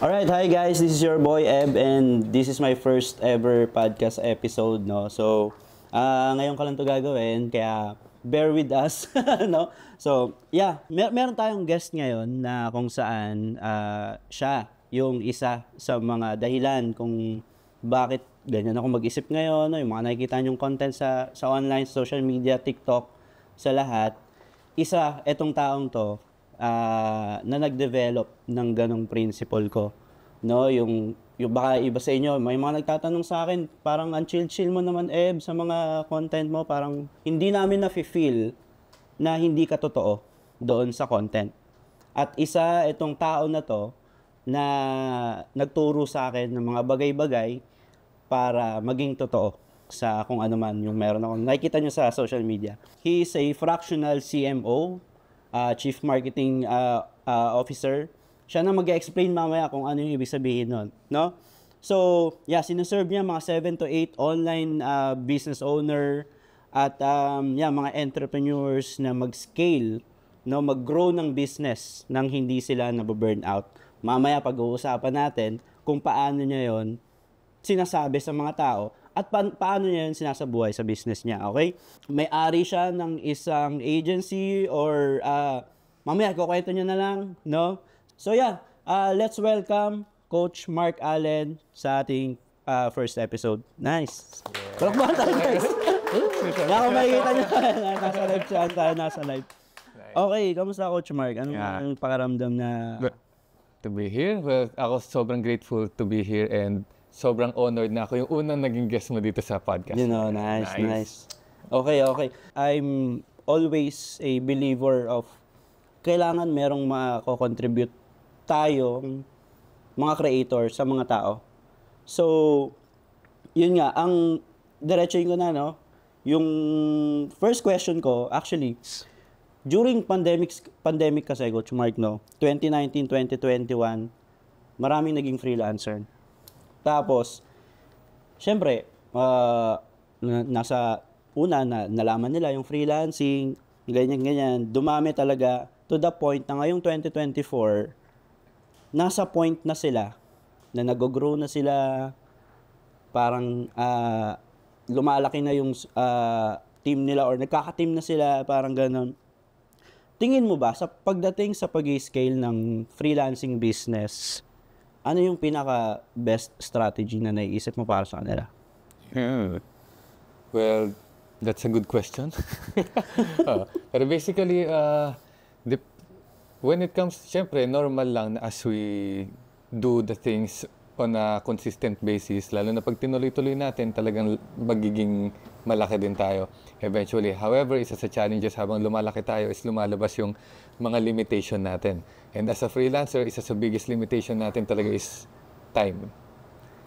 Alright, hi guys, this is your boy Eb and this is my first ever podcast episode, no? So, uh, ngayon ko lang to gagawin, kaya bear with us, no? So, yeah, mer meron tayong guest ngayon na kung saan uh, siya yung isa sa mga dahilan kung bakit ganyan ako mag-isip ngayon, no? yung mga nakikita yung content sa, sa online, social media, TikTok, sa lahat. Isa, etong taong to, uh, na nagdevelop ng ganong principle ko. No, yung yung baka iba sa inyo, may mga nagtatanong sa akin, parang ang chill-chill mo naman Eb sa mga content mo, parang hindi namin na-feel na hindi ka totoo doon sa content. At isa itong tao na to na nagturo sa akin ng mga bagay-bagay para maging totoo sa kung ano man yung meron ako. Nakikita nyo sa social media. He is a fractional CMO uh, Chief Marketing uh, uh, Officer. Siya na mag-explain mamaya kung ano yung ibig sabihin nun, no? So, yeah, sinaserve niya mga 7 to 8 online uh, business owner at um, yeah, mga entrepreneurs na mag-scale, no, mag-grow ng business nang hindi sila nababurn out. Mamaya pag-uusapan natin kung paano niya 'yon sinasabi sa mga tao at pa- paano niya yun sinasabuhay sa business niya, okay? May-ari siya ng isang agency or uh, mamaya kukwento niya na lang, no? So yeah, uh, let's welcome Coach Mark Allen sa ating uh, first episode. Nice. Yeah. tayo guys. Ako makikita niyo, nasa live siya, tayo nasa live. Okay, kamusta Coach Mark? Anong, yeah. anong pakaramdam na... To be here, well, ako sobrang grateful to be here and sobrang honored na ako. Yung unang naging guest mo dito sa podcast. You know, nice, nice. nice. Okay, okay. I'm always a believer of kailangan merong mako-contribute tayong mga creator sa mga tao. So, yun nga, ang diretsuhin ko na, no? Yung first question ko, actually, during pandemic, pandemic kasi, Coach Mark, no? 2019, 2021, maraming naging freelancer. Tapos, syempre, uh, nasa una na nalaman nila yung freelancing, ganyan ganyan, dumami talaga to the point na ngayong 2024 nasa point na sila na nag-grow na sila parang uh, lumalaki na yung uh, team nila or nagkaka-team na sila parang ganun. Tingin mo ba sa pagdating sa pag-scale ng freelancing business, ano yung pinaka best strategy na naiisip mo para sa kanila? Yeah. Hmm. Well, that's a good question. uh, pero basically, uh, the, when it comes, syempre, normal lang na as we do the things on a consistent basis, lalo na pag tinuloy-tuloy natin, talagang magiging malaki din tayo eventually. However, isa sa challenges habang lumalaki tayo is lumalabas yung mga limitation natin. And as a freelancer, isa sa biggest limitation natin talaga is time.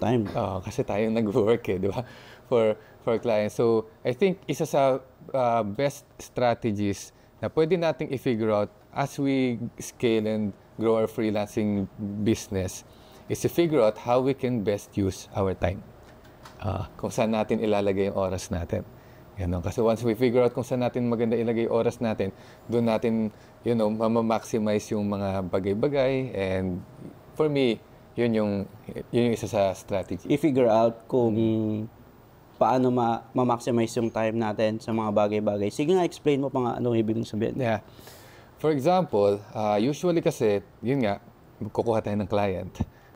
Time. Uh, kasi tayong nag-work eh, di ba? For, for clients. So, I think isa sa uh, best strategies na pwede nating i-figure out as we scale and grow our freelancing business is to figure out how we can best use our time. Uh, kung saan natin ilalagay yung oras natin. Ganun. Kasi once we figure out kung saan natin maganda ilagay oras natin, doon natin, you know, mamamaximize yung mga bagay-bagay. And for me, yun yung, yun yung isa sa strategy. I-figure out kung mm. paano ma- ma-maximize yung time natin sa mga bagay-bagay. Sige nga, explain mo pa nga anong ibig mong sabihin. Yeah. For example, uh, usually kasi, yun nga, kukuha tayo ng client.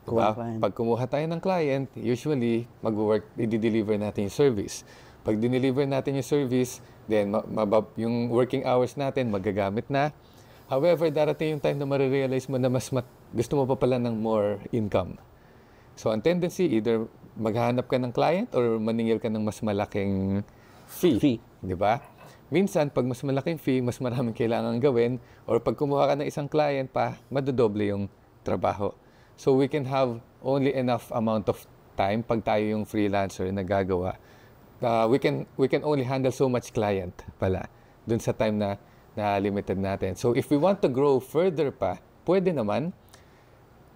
Diba? Client. Pag kumuha tayo ng client, usually, mag-work, i-deliver natin yung service. Pag dineliver natin yung service, then mabab yung working hours natin magagamit na. However, darating yung time na marirealize mo na mas mat- gusto mo pa pala ng more income. So, ang tendency, either maghanap ka ng client or maningil ka ng mas malaking fee. fee. Di ba? Minsan, pag mas malaking fee, mas maraming kailangan gawin or pag kumuha ka ng isang client pa, madodoble yung trabaho. So, we can have only enough amount of time pag tayo yung freelancer na gagawa uh, we can we can only handle so much client pala dun sa time na na limited natin. So if we want to grow further pa, pwede naman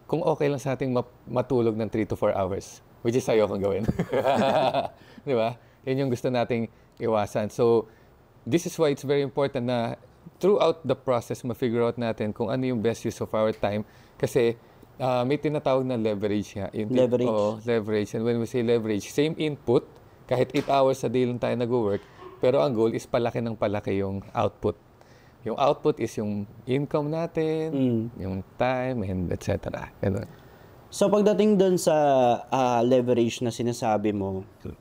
kung okay lang sa ating matulog ng 3 to 4 hours, which is ayo kang gawin. Di ba? Yun yung gusto nating iwasan. So this is why it's very important na throughout the process ma-figure out natin kung ano yung best use of our time kasi uh, may tinatawag na leverage nga. Yung leverage. Oo, leverage. And when we say leverage, same input, kahit 8 hours sa day lang tayo nag-work, pero ang goal is palaki ng palaki yung output. Yung output is yung income natin, mm. yung time, and etc. Ganun. So pagdating doon sa uh, leverage na sinasabi mo, hmm.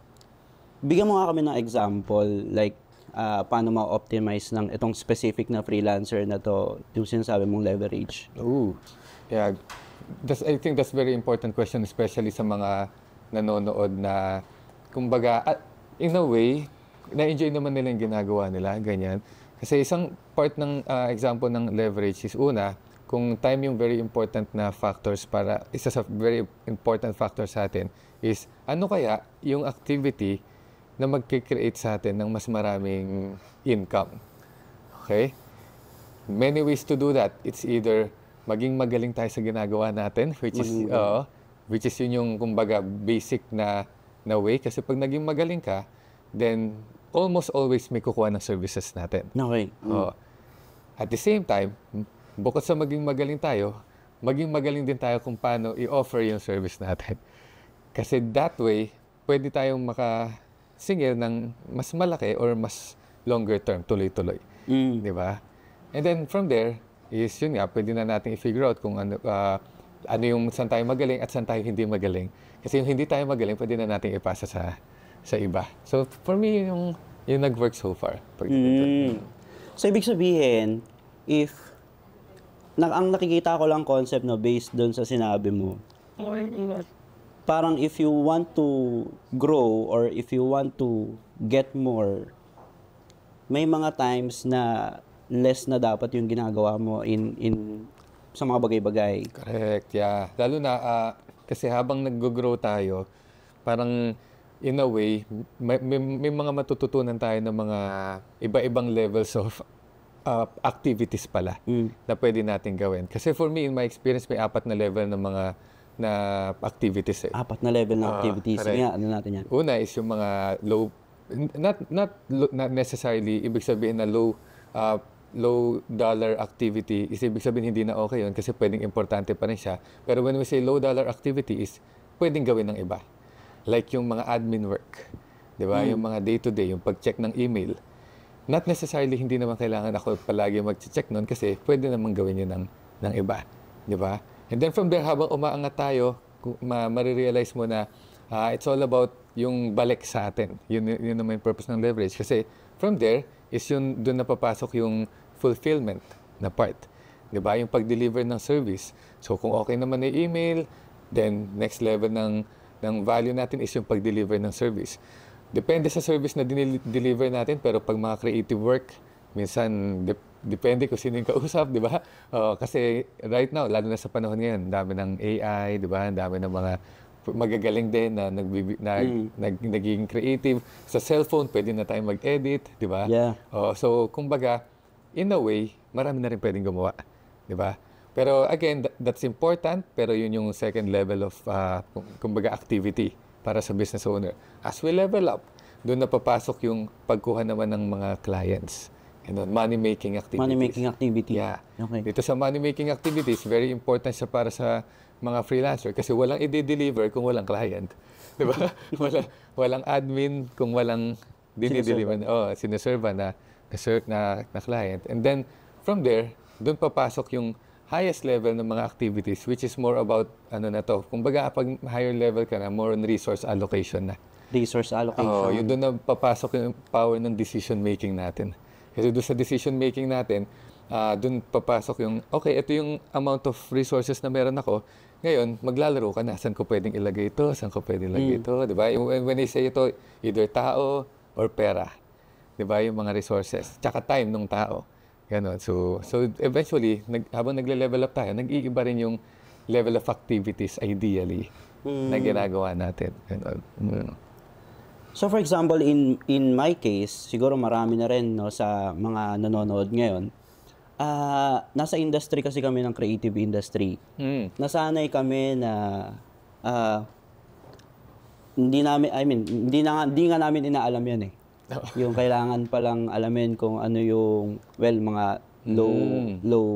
bigyan mo nga kami ng example, like uh, paano ma-optimize ng itong specific na freelancer na to, yung sinasabi mong leverage? Ooh, yeah. That's, I think that's very important question, especially sa mga nanonood na kumbaga, at ah, in a way, na-enjoy naman nila yung ginagawa nila, ganyan. Kasi isang part ng uh, example ng leverage is una, kung time yung very important na factors para, isa sa very important factors sa atin is ano kaya yung activity na magkikreate sa atin ng mas maraming income. Okay? Many ways to do that. It's either maging magaling tayo sa ginagawa natin, which is, uh, which is yun yung kumbaga basic na na way kasi pag naging magaling ka, then almost always may kukuha ng services natin. Okay. Mm. Oo. At the same time, bukod sa maging magaling tayo, maging magaling din tayo kung paano i-offer yung service natin. Kasi that way, pwede tayong makasingil ng mas malaki or mas longer term, tuloy-tuloy. Mm. Di ba? And then from there, is yun nga, pwede na natin i-figure out kung ano, uh, ano yung saan tayo magaling at saan tayo hindi magaling. Kasi yung hindi tayo magaling, pwede na nating ipasa sa sa iba. So for me, yung, yung nag-work so far. Mm. So ibig sabihin, if na, ang nakikita ko lang concept no based doon sa sinabi mo. Parang if you want to grow or if you want to get more, may mga times na less na dapat yung ginagawa mo in in sa mga bagay-bagay. Correct, yeah. Lalo na uh, kasi habang nag-grow tayo, parang in a way, may, may, may mga matututunan tayo ng mga iba-ibang levels of uh, activities pala mm. na pwede natin gawin. Kasi for me, in my experience, may apat na level ng mga na activities. Eh. Apat na level ng uh, activities. Correct. Kaya, ano natin yan? Una is yung mga low, not, not, not necessarily, ibig sabihin na low uh, low dollar activity is ibig sabihin hindi na okay yun kasi pwedeng importante pa rin siya. Pero when we say low dollar activity is pwedeng gawin ng iba. Like yung mga admin work, di ba? Mm. Yung hmm. mga day-to-day, yung pag-check ng email. Not necessarily hindi naman kailangan ako palagi mag-check nun kasi pwede naman gawin yun ng, ng iba. Di ba? And then from there, habang umaangat tayo, ma- marirealize mo na uh, it's all about yung balik sa atin. Yun, yun naman yung purpose ng leverage. Kasi from there, is yun doon napapasok yung fulfillment na part. 'Di Yung pag-deliver ng service. So kung okay naman na email, then next level ng ng value natin is yung pag-deliver ng service. Depende sa service na deliver natin, pero pag mga creative work, minsan de- depende kung sino yung kausap, di ba? Uh, kasi right now, lalo na sa panahon ngayon, dami ng AI, di ba? Dami ng mga magagaling din na, nagbibi, na mm. nag, naging creative. Sa cellphone, pwede na tayong mag-edit, di ba? Yeah. Uh, so, kumbaga, in a way, marami na rin pwedeng gumawa. Di ba? Pero again, that, that's important, pero yun yung second level of, uh, kumbaga, activity para sa business owner. As we level up, doon na papasok yung pagkuha naman ng mga clients. Ganun, money-making activities. Money-making activity. Yeah. Okay. Dito sa money-making activities, very important siya para sa mga freelancer kasi walang i-deliver kung walang client. Di ba? walang, walang admin kung walang dinideliver. Sinaserva. Oh, sinaserva na na na, na client. And then, from there, doon papasok yung highest level ng mga activities, which is more about, ano na to, kumbaga, pag higher level ka na, more on resource allocation na. Resource allocation. Oo, yun doon na papasok yung power ng decision making natin. Kasi doon sa decision making natin, uh, ah, doon papasok yung, okay, ito yung amount of resources na meron ako. Ngayon, maglalaro ka na. Saan ko pwedeng ilagay ito? Saan ko pwedeng ilagay mm. ito? Diba? When, when I say ito, either tao or pera. 'di ba? Yung mga resources, tsaka time ng tao. Ganun. So, so eventually, nag, habang nagle-level up tayo, nag-iiba rin yung level of activities ideally mm. na hmm. ginagawa natin. Ganun. Mm. So for example, in in my case, siguro marami na rin no, sa mga nanonood ngayon, uh, nasa industry kasi kami ng creative industry. Mm. Nasanay kami na uh, hindi namin I mean, hindi na hindi nga namin inaalam 'yan eh yung kailangan pa lang alamin kung ano yung, well, mga low, mm. low,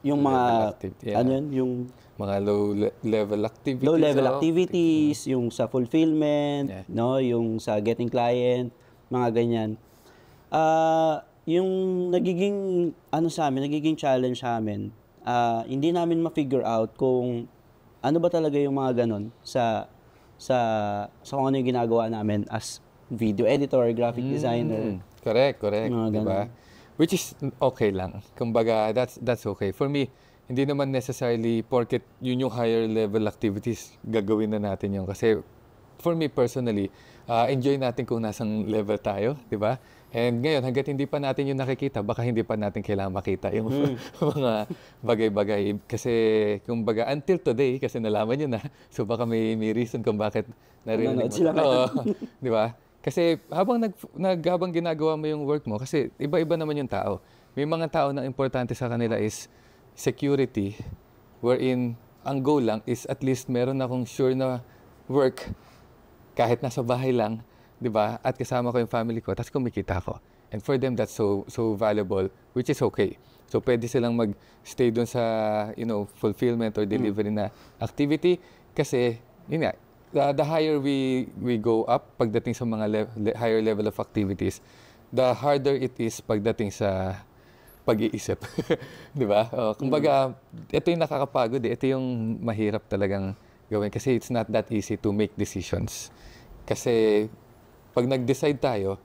yung mga, active, yeah. ano yun, yung mga low le- level activities low level oh. activities yung sa fulfillment yeah. no yung sa getting client mga ganyan uh, yung nagiging ano sa amin nagiging challenge sa amin uh, hindi namin ma-figure out kung ano ba talaga yung mga ganun sa sa sa kung ano yung ginagawa namin as video editor, graphic mm. designer. Correct, correct. Mga diba? Which is okay lang. Kumbaga, that's, that's okay. For me, hindi naman necessarily porket yun yung higher level activities, gagawin na natin yun. Kasi for me personally, uh, enjoy natin kung nasang level tayo, di ba? And ngayon, hanggat hindi pa natin yung nakikita, baka hindi pa natin kailangan makita yung mm. mga bagay-bagay. Kasi, kumbaga, until today, kasi nalaman nyo na, so baka may, may reason kung bakit narinig mo. Nanonood sila. Oo, di ba? Kasi habang nag, nag habang ginagawa mo yung work mo kasi iba-iba naman yung tao. May mga tao na importante sa kanila is security wherein ang goal lang is at least meron na akong sure na work kahit nasa bahay lang, 'di ba? At kasama ko yung family ko, tapos kumikita ako. And for them that's so so valuable, which is okay. So pwede silang mag-stay doon sa, you know, fulfillment or hmm. delivery mm. na activity kasi yun nga, the, the higher we, we go up pagdating sa mga le- le- higher level of activities, the harder it is pagdating sa pag-iisip. Di ba? Oh, kumbaga, mm. ito yung nakakapagod eh. Ito yung mahirap talagang gawin kasi it's not that easy to make decisions. Kasi pag nag-decide tayo,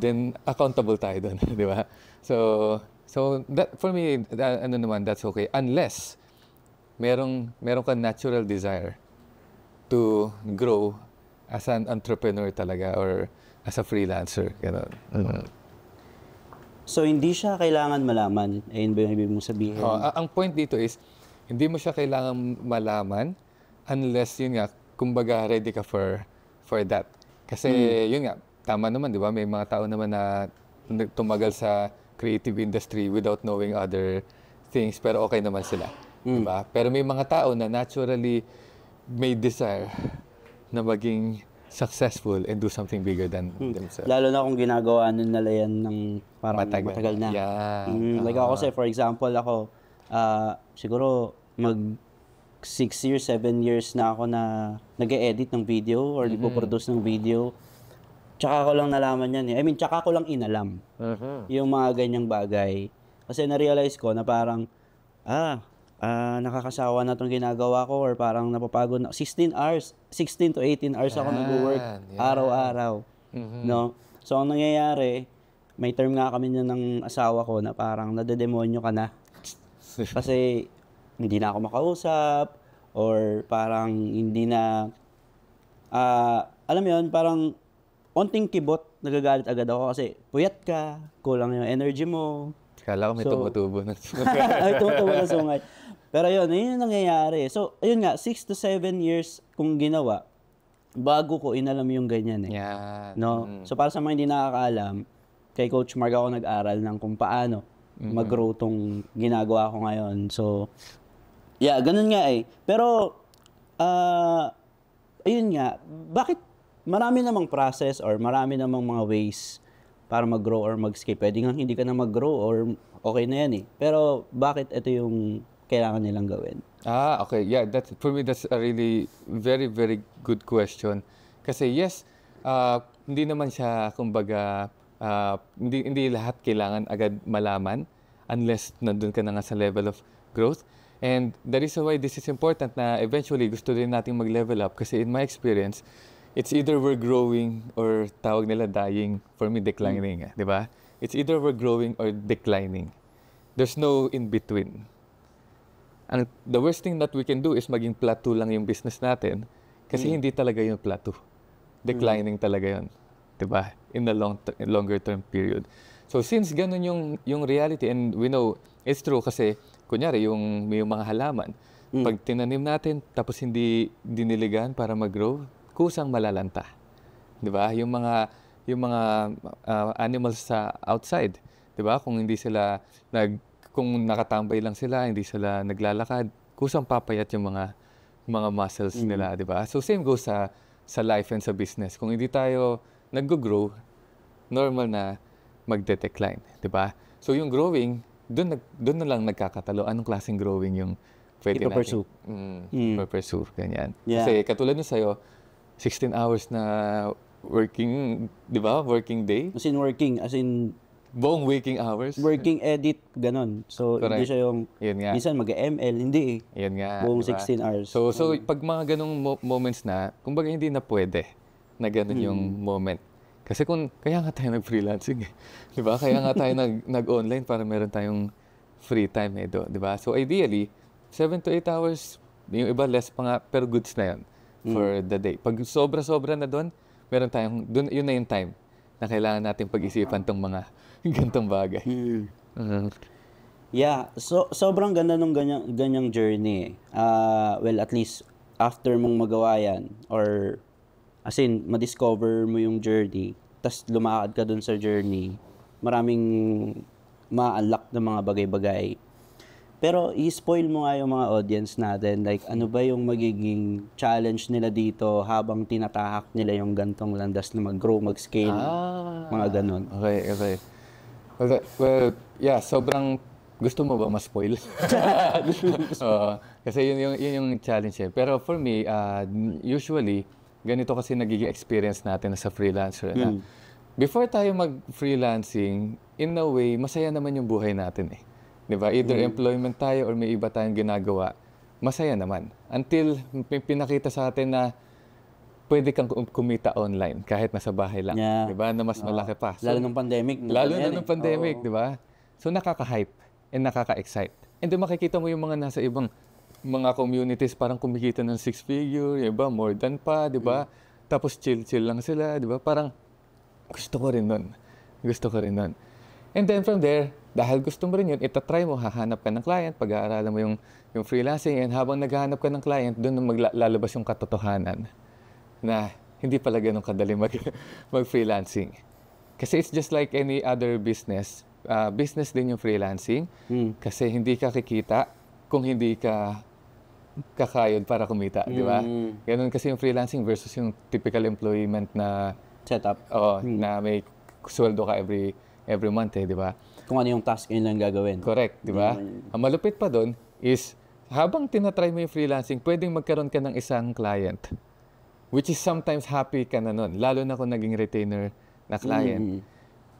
then accountable tayo doon, di ba? So, so that, for me, that, ano naman, that's okay. Unless merong, merong ka natural desire to grow as an entrepreneur talaga or as a freelancer. Ganun. mm So, hindi siya kailangan malaman. Ayun ba yung ibig mong sabihin? Oh, ang point dito is, hindi mo siya kailangan malaman unless, yun nga, kumbaga ready ka for, for that. Kasi, mm. yun nga, tama naman, di ba? May mga tao naman na tumagal sa creative industry without knowing other things, pero okay naman sila. Di hmm. ba? Pero may mga tao na naturally may desire na maging successful and do something bigger than hmm. themselves. Lalo na kung ginagawa nun nila yan ng parang matagal, matagal na. Yeah. Mm, uh-huh. Like ako ah. say, for example, ako, uh, siguro mag 6 years, 7 years na ako na nag edit ng video or mm-hmm. produce ng video. Tsaka ko lang nalaman yan. Eh. I mean, tsaka ko lang inalam uh-huh. yung mga ganyang bagay. Kasi na-realize ko na parang, ah, uh, nakakasawa na itong ginagawa ko or parang napapagod na. 16 hours, 16 to 18 hours ako yeah, nag-work yeah. araw-araw. Mm-hmm. No? So, ang nangyayari, may term nga kami niya ng asawa ko na parang nadedemonyo ka na. Kasi hindi na ako makausap or parang hindi na... Uh, alam mo yun, parang onting kibot, nagagalit agad ako kasi puyat ka, kulang yung energy mo, Kala ko may so, tumutubo na sungay. Ay, tumutubo na sungay. Pero yun, yun yung nangyayari. So, ayun nga, 6 to 7 years kung ginawa, bago ko inalam yung ganyan eh. Yeah. No? Mm. So, para sa mga hindi nakakaalam, kay Coach Mark ako nag-aral ng kung paano mm-hmm. mag-grow tong ginagawa ko ngayon. So, yeah, ganun nga eh. Pero, uh, ayun nga, bakit marami namang process or marami namang mga ways para mag-grow or mag-skip. Pwede nga hindi ka na mag-grow or okay na yan eh. Pero bakit ito yung kailangan nilang gawin? Ah, okay. Yeah, that's, for me, that's a really very, very good question. Kasi yes, uh, hindi naman siya, kumbaga, uh, hindi, hindi lahat kailangan agad malaman unless nandun ka na nga sa level of growth. And the reason why this is important na eventually gusto din nating mag-level up kasi in my experience, it's either we're growing or tawag nila dying, for me declining, mm. di ba? It's either we're growing or declining. There's no in between ang the worst thing that we can do is maging plateau lang yung business natin kasi mm. hindi talaga yung plateau. Mm. Declining mm. talaga yun. 'Di ba? In the long ter- longer term period. So since ganun yung yung reality and we know it's true kasi kunyari yung yung mga halaman mm. pag tinanim natin tapos hindi diniligan para mag-grow, kusang malalanta. 'Di ba? Yung mga yung mga uh, animals sa outside, 'di ba? Kung hindi sila nag kung nakatambay lang sila, hindi sila naglalakad, kusang papayat yung mga mga muscles mm. nila, di ba? So same goes sa sa life and sa business. Kung hindi tayo nag-grow, normal na magde-decline, di ba? So yung growing, doon nag doon na lang nagkakatalo anong klaseng growing yung pwede natin. pursue mm, mm. pursue ganyan. Yeah. Kasi katulad nung sa'yo, 16 hours na working, di ba? Working day. As in working, as in Buong waking hours? Working edit, ganun. So, Correct. hindi siya yung, Yun nga. minsan mag-ML, hindi eh. Yun nga. Buong diba? 16 hours. So, so mm. pag mga ganung mo- moments na, kumbaga hindi na pwede na ganun mm. yung moment. Kasi kung, kaya nga tayo nag-freelancing eh. Di diba? Kaya nga tayo nag, nag-online para meron tayong free time eh, do, di ba? So, ideally, 7 to 8 hours, yung iba less pa nga, pero goods na yun hmm. for mm. the day. Pag sobra-sobra na doon, meron tayong, dun, yun na yung time na kailangan natin pag-isipan tong mga Gantong bagay. Mm. Uh-huh. Yeah, so sobrang ganda nung ganyang ganyang journey. Uh, well, at least after mong magawa yan or as in ma-discover mo yung journey, tas lumakad ka dun sa journey, maraming ma-unlock ng mga bagay-bagay. Pero i-spoil mo nga yung mga audience natin, like ano ba yung magiging challenge nila dito habang tinatahak nila yung gantong landas na mag-grow, mag-scale, ah, mga ganun. Okay, okay. Well, well, yeah, sobrang gusto mo ba ma-spoil? uh, kasi yun yung, yun yung challenge eh. Pero for me, uh, usually, ganito kasi nagiging experience natin sa freelancer. Mm. Na, hmm. before tayo mag-freelancing, in a way, masaya naman yung buhay natin eh. Di ba? Either mm. employment tayo or may iba tayong ginagawa, masaya naman. Until pinakita sa atin na pwede kang kumita online kahit nasa bahay lang. Yeah. 'Di ba? Na mas malaki pa. So, lalo nung pandemic. Lalo na nung pandemic, eh. 'di ba? So nakaka-hype and nakaka-excite. And then makikita mo yung mga nasa ibang mga communities parang kumikita ng six figure, 'di ba? More than pa, 'di ba? Mm. Tapos chill-chill lang sila, 'di ba? Parang gusto ko rin nun. Gusto ko rin nun. And then from there, dahil gusto mo rin yun, itatry mo, hahanap ka ng client, pag-aaralan mo yung, yung freelancing, and habang naghahanap ka ng client, doon maglalabas yung katotohanan na hindi pala ganun kadali mag, mag-freelancing. Kasi it's just like any other business. Uh, business din yung freelancing. Mm. Kasi hindi ka kikita kung hindi ka kakayod para kumita, mm. di ba? Hmm. Ganun kasi yung freelancing versus yung typical employment na setup. Oo, mm. na may sweldo ka every every month eh, di ba? Kung ano yung task yun lang gagawin. Correct, di ba? Mm. Ang malupit pa doon is habang tinatry mo yung freelancing, pwedeng magkaroon ka ng isang client Which is sometimes happy ka na nun, lalo na kung naging retainer na client. Mm.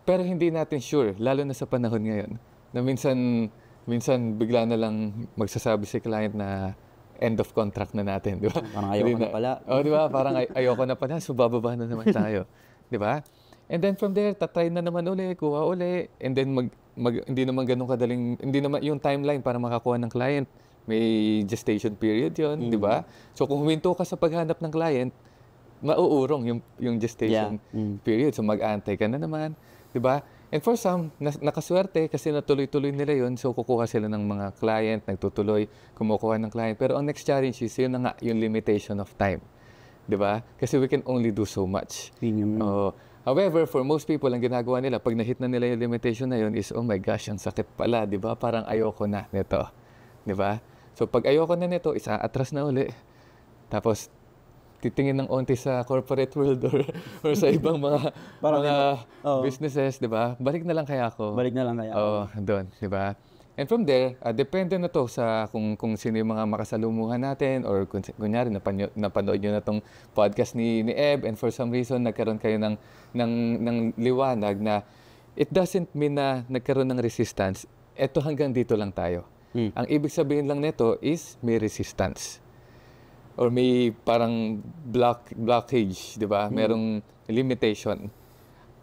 Pero hindi natin sure, lalo na sa panahon ngayon, na minsan, minsan bigla na lang magsasabi si client na end of contract na natin, di ba? Parang ayoko na, na pala. oh, di ba? Parang ay- ayoko na pala, so bababa na naman tayo. di ba? And then from there, tatry na naman uli, kuha uli, and then mag, mag, hindi naman ganun kadaling, hindi naman yung timeline para makakuha ng client may gestation period yon, mm. di ba? Mm. So kung huminto ka sa paghanap ng client, mauurong yung yung gestation yeah. mm. period. So mag-aantay ka na naman, di ba? And for some, na, nakaswerte kasi natuloy-tuloy nila yon So, kukuha sila ng mga client, nagtutuloy, kumukuha ng client. Pero ang next challenge is yun na nga, yung limitation of time. 'Di ba Kasi we can only do so much. Yun oh, however, for most people, ang ginagawa nila, pag na-hit na nila yung limitation na yun is, oh my gosh, ang sakit pala, di ba Parang ayoko na nito. Di ba So pag ayoko na nito, isa atras na uli. Tapos titingin ng onti sa corporate world or, or sa ibang mga Parang mga oh. businesses, 'di ba? Balik na lang kaya ako. Balik na lang kaya ako. Oh, doon, 'di ba? And from there, uh, depende na to sa kung kung sino yung mga makasalumuhan natin or kung kunyari napanyo, napanood niyo na tong podcast ni ni Eb and for some reason nagkaroon kayo ng ng ng liwanag na it doesn't mean na nagkaroon ng resistance. Ito hanggang dito lang tayo. Mm. Ang ibig sabihin lang nito is may resistance or may parang block blockage, 'di ba? Mm. Merong limitation.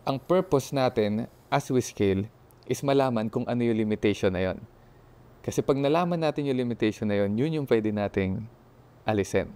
Ang purpose natin as we scale is malaman kung ano yung limitation na 'yon. Kasi pag nalaman natin yung limitation na 'yon, yun yung pwede nating alisin.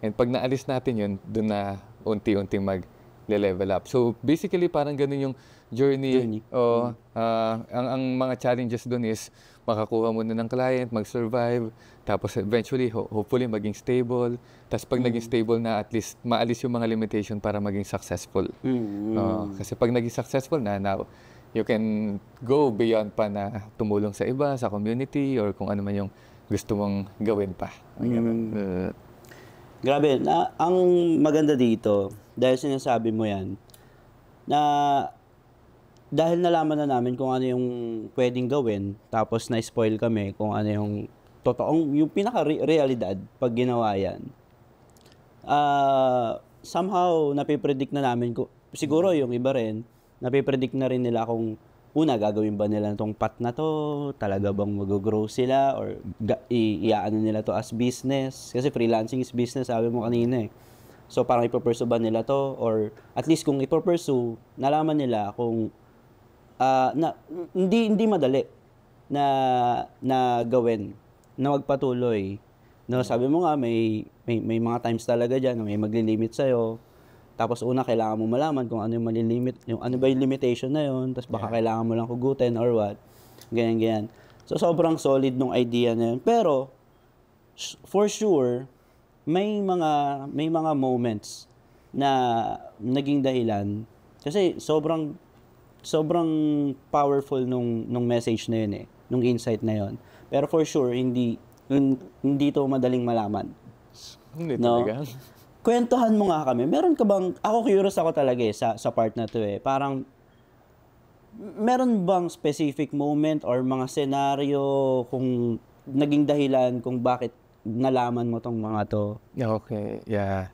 And pag naalis natin 'yon, doon na unti-unting mag level up. So basically parang ganun yung journey, journey. o mm. uh, ah, ang ang mga challenges doon is makakuha muna ng client, mag-survive, tapos eventually, ho- hopefully, maging stable. Tapos pag mm. naging stable na, at least maalis yung mga limitation para maging successful. Mm. Uh, kasi pag naging successful na, na, you can go beyond pa na tumulong sa iba, sa community, or kung ano man yung gusto mong gawin pa. Mm. Uh, Grabe, na, ang maganda dito, dahil sinasabi mo yan, na dahil nalaman na namin kung ano yung pwedeng gawin, tapos na-spoil kami kung ano yung totoong, yung pinaka-realidad pag ginawa yan, uh, somehow napipredict na namin, ko, siguro yung iba rin, napipredict na rin nila kung una, gagawin ba nila tong pat na to? Talaga bang mag-grow sila? Or ga- i- iaano nila to as business? Kasi freelancing is business, sabi mo kanina eh. So parang ipupursue ba nila to? Or at least kung ipupursue, nalaman nila kung uh, na hindi hindi madali na na gawin na magpatuloy. No, sabi mo nga may may, may mga times talaga diyan may maglilimit sa iyo. Tapos una kailangan mo malaman kung ano yung malilimit, yung ano ba yung limitation na yon, tapos baka yeah. kailangan mo lang hugutin or what. Ganyan ganyan. So sobrang solid nung idea na yun. Pero for sure may mga may mga moments na naging dahilan kasi sobrang sobrang powerful nung, nung message na yun eh, nung insight na yun. Pero for sure, hindi, hindi to madaling malaman. Hindi no? talaga. Kwentuhan mo nga kami. Meron ka bang, ako curious ako talaga eh, sa, sa part na to eh. Parang, meron bang specific moment or mga scenario kung naging dahilan kung bakit nalaman mo tong mga to? Okay, yeah.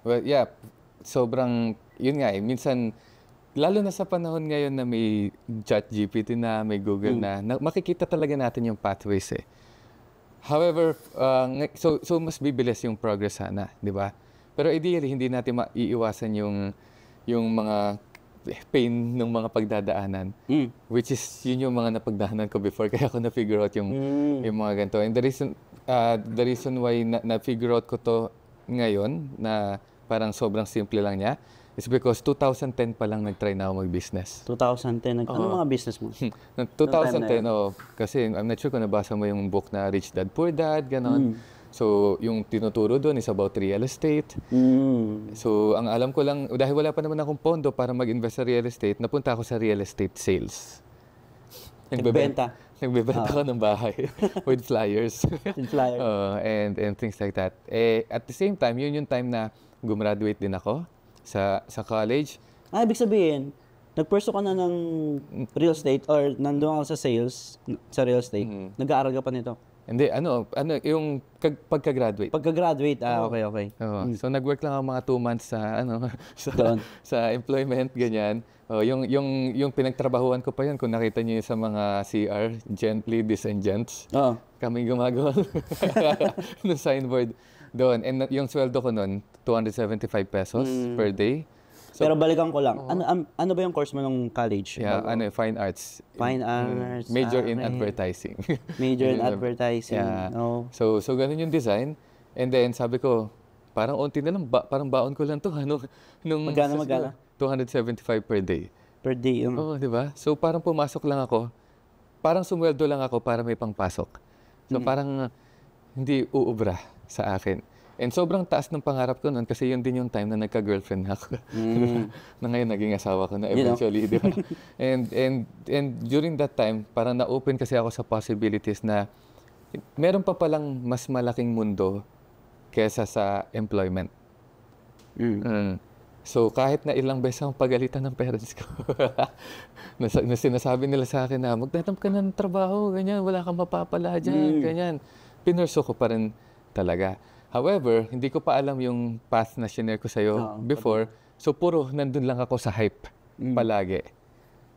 Well, yeah, sobrang, yun nga eh, minsan, lalo na sa panahon ngayon na may ChatGPT na, may Google mm. na, na, makikita talaga natin yung pathways eh. However, uh, so, so mas bibilis yung progress sana, di ba? Pero ideally, hindi natin maiiwasan yung, yung mga pain ng mga pagdadaanan. Mm. Which is, yun yung mga napagdaanan ko before, kaya ako na-figure out yung, mm. yung mga ganito. And the reason, uh, the reason why na- na-figure out ko to ngayon, na parang sobrang simple lang niya, It's because 2010 pa lang nag-try na ako mag-business. 2010? Nag- uh, ano mga business mo? 2010, oh, kasi I'm not sure kung nabasa mo yung book na Rich Dad Poor Dad, ganon. Mm. So, yung tinuturo doon is about real estate. Mm. So, ang alam ko lang, dahil wala pa naman akong pondo para mag-invest sa real estate, napunta ako sa real estate sales. Nagbebenta. Nagbebenta oh. ko ah. ng bahay with flyers. with flyers. uh, and, and things like that. Eh, at the same time, yun yung time na gumraduate din ako sa sa college. Ah, ibig sabihin, nagpurso ka na ng real estate or nandoon ka sa sales, sa real estate. Mm-hmm. Nag-aaral ka pa nito. Hindi, ano, ano yung kag, pagka-graduate. Pagka-graduate, ah, okay, okay. Oo. Mm. So nag-work lang ako mga two months sa ano, sa, Doon. sa employment ganyan. Oh, yung yung yung pinagtrabahuan ko pa yun kung nakita niyo sa mga CR, gently and gents, Oo. Kaming gumagawa ng signboard doon. And yung sweldo ko noon, 275 pesos mm. per day. So, Pero balikan ko lang. Oh. Ano um, ano ba yung course mo nung college? Yeah, Bago? ano, fine arts. Fine mm. arts. Major ah, in advertising. Major in advertising. Yeah. Oh. So so ganun yung design. And then sabi ko, parang unti na lang, ba, parang baon ko lang to. Ano, nung, magkano, magkano? 275 per day. Per day. Um. oh, di ba? So parang pumasok lang ako. Parang sumweldo lang ako para may pangpasok. So mm. parang uh, hindi uubra sa akin. And sobrang taas ng pangarap ko noon kasi yun din yung time na nagka-girlfriend ako. Mm. na ngayon naging asawa ko na eventually, you know? di ba? And, and, and during that time, parang na-open kasi ako sa possibilities na meron pa palang mas malaking mundo kesa sa employment. Mm. Mm. So kahit na ilang beses akong pagalitan ng parents ko, na, na sinasabi nila sa akin na magtatamp ka ng trabaho, ganyan, wala kang mapapala dyan, mm. ganyan. Pinurso ko pa rin talaga. However, hindi ko pa alam yung path na shinare ko sa'yo oh, before. So, puro nandun lang ako sa hype mm. palagi.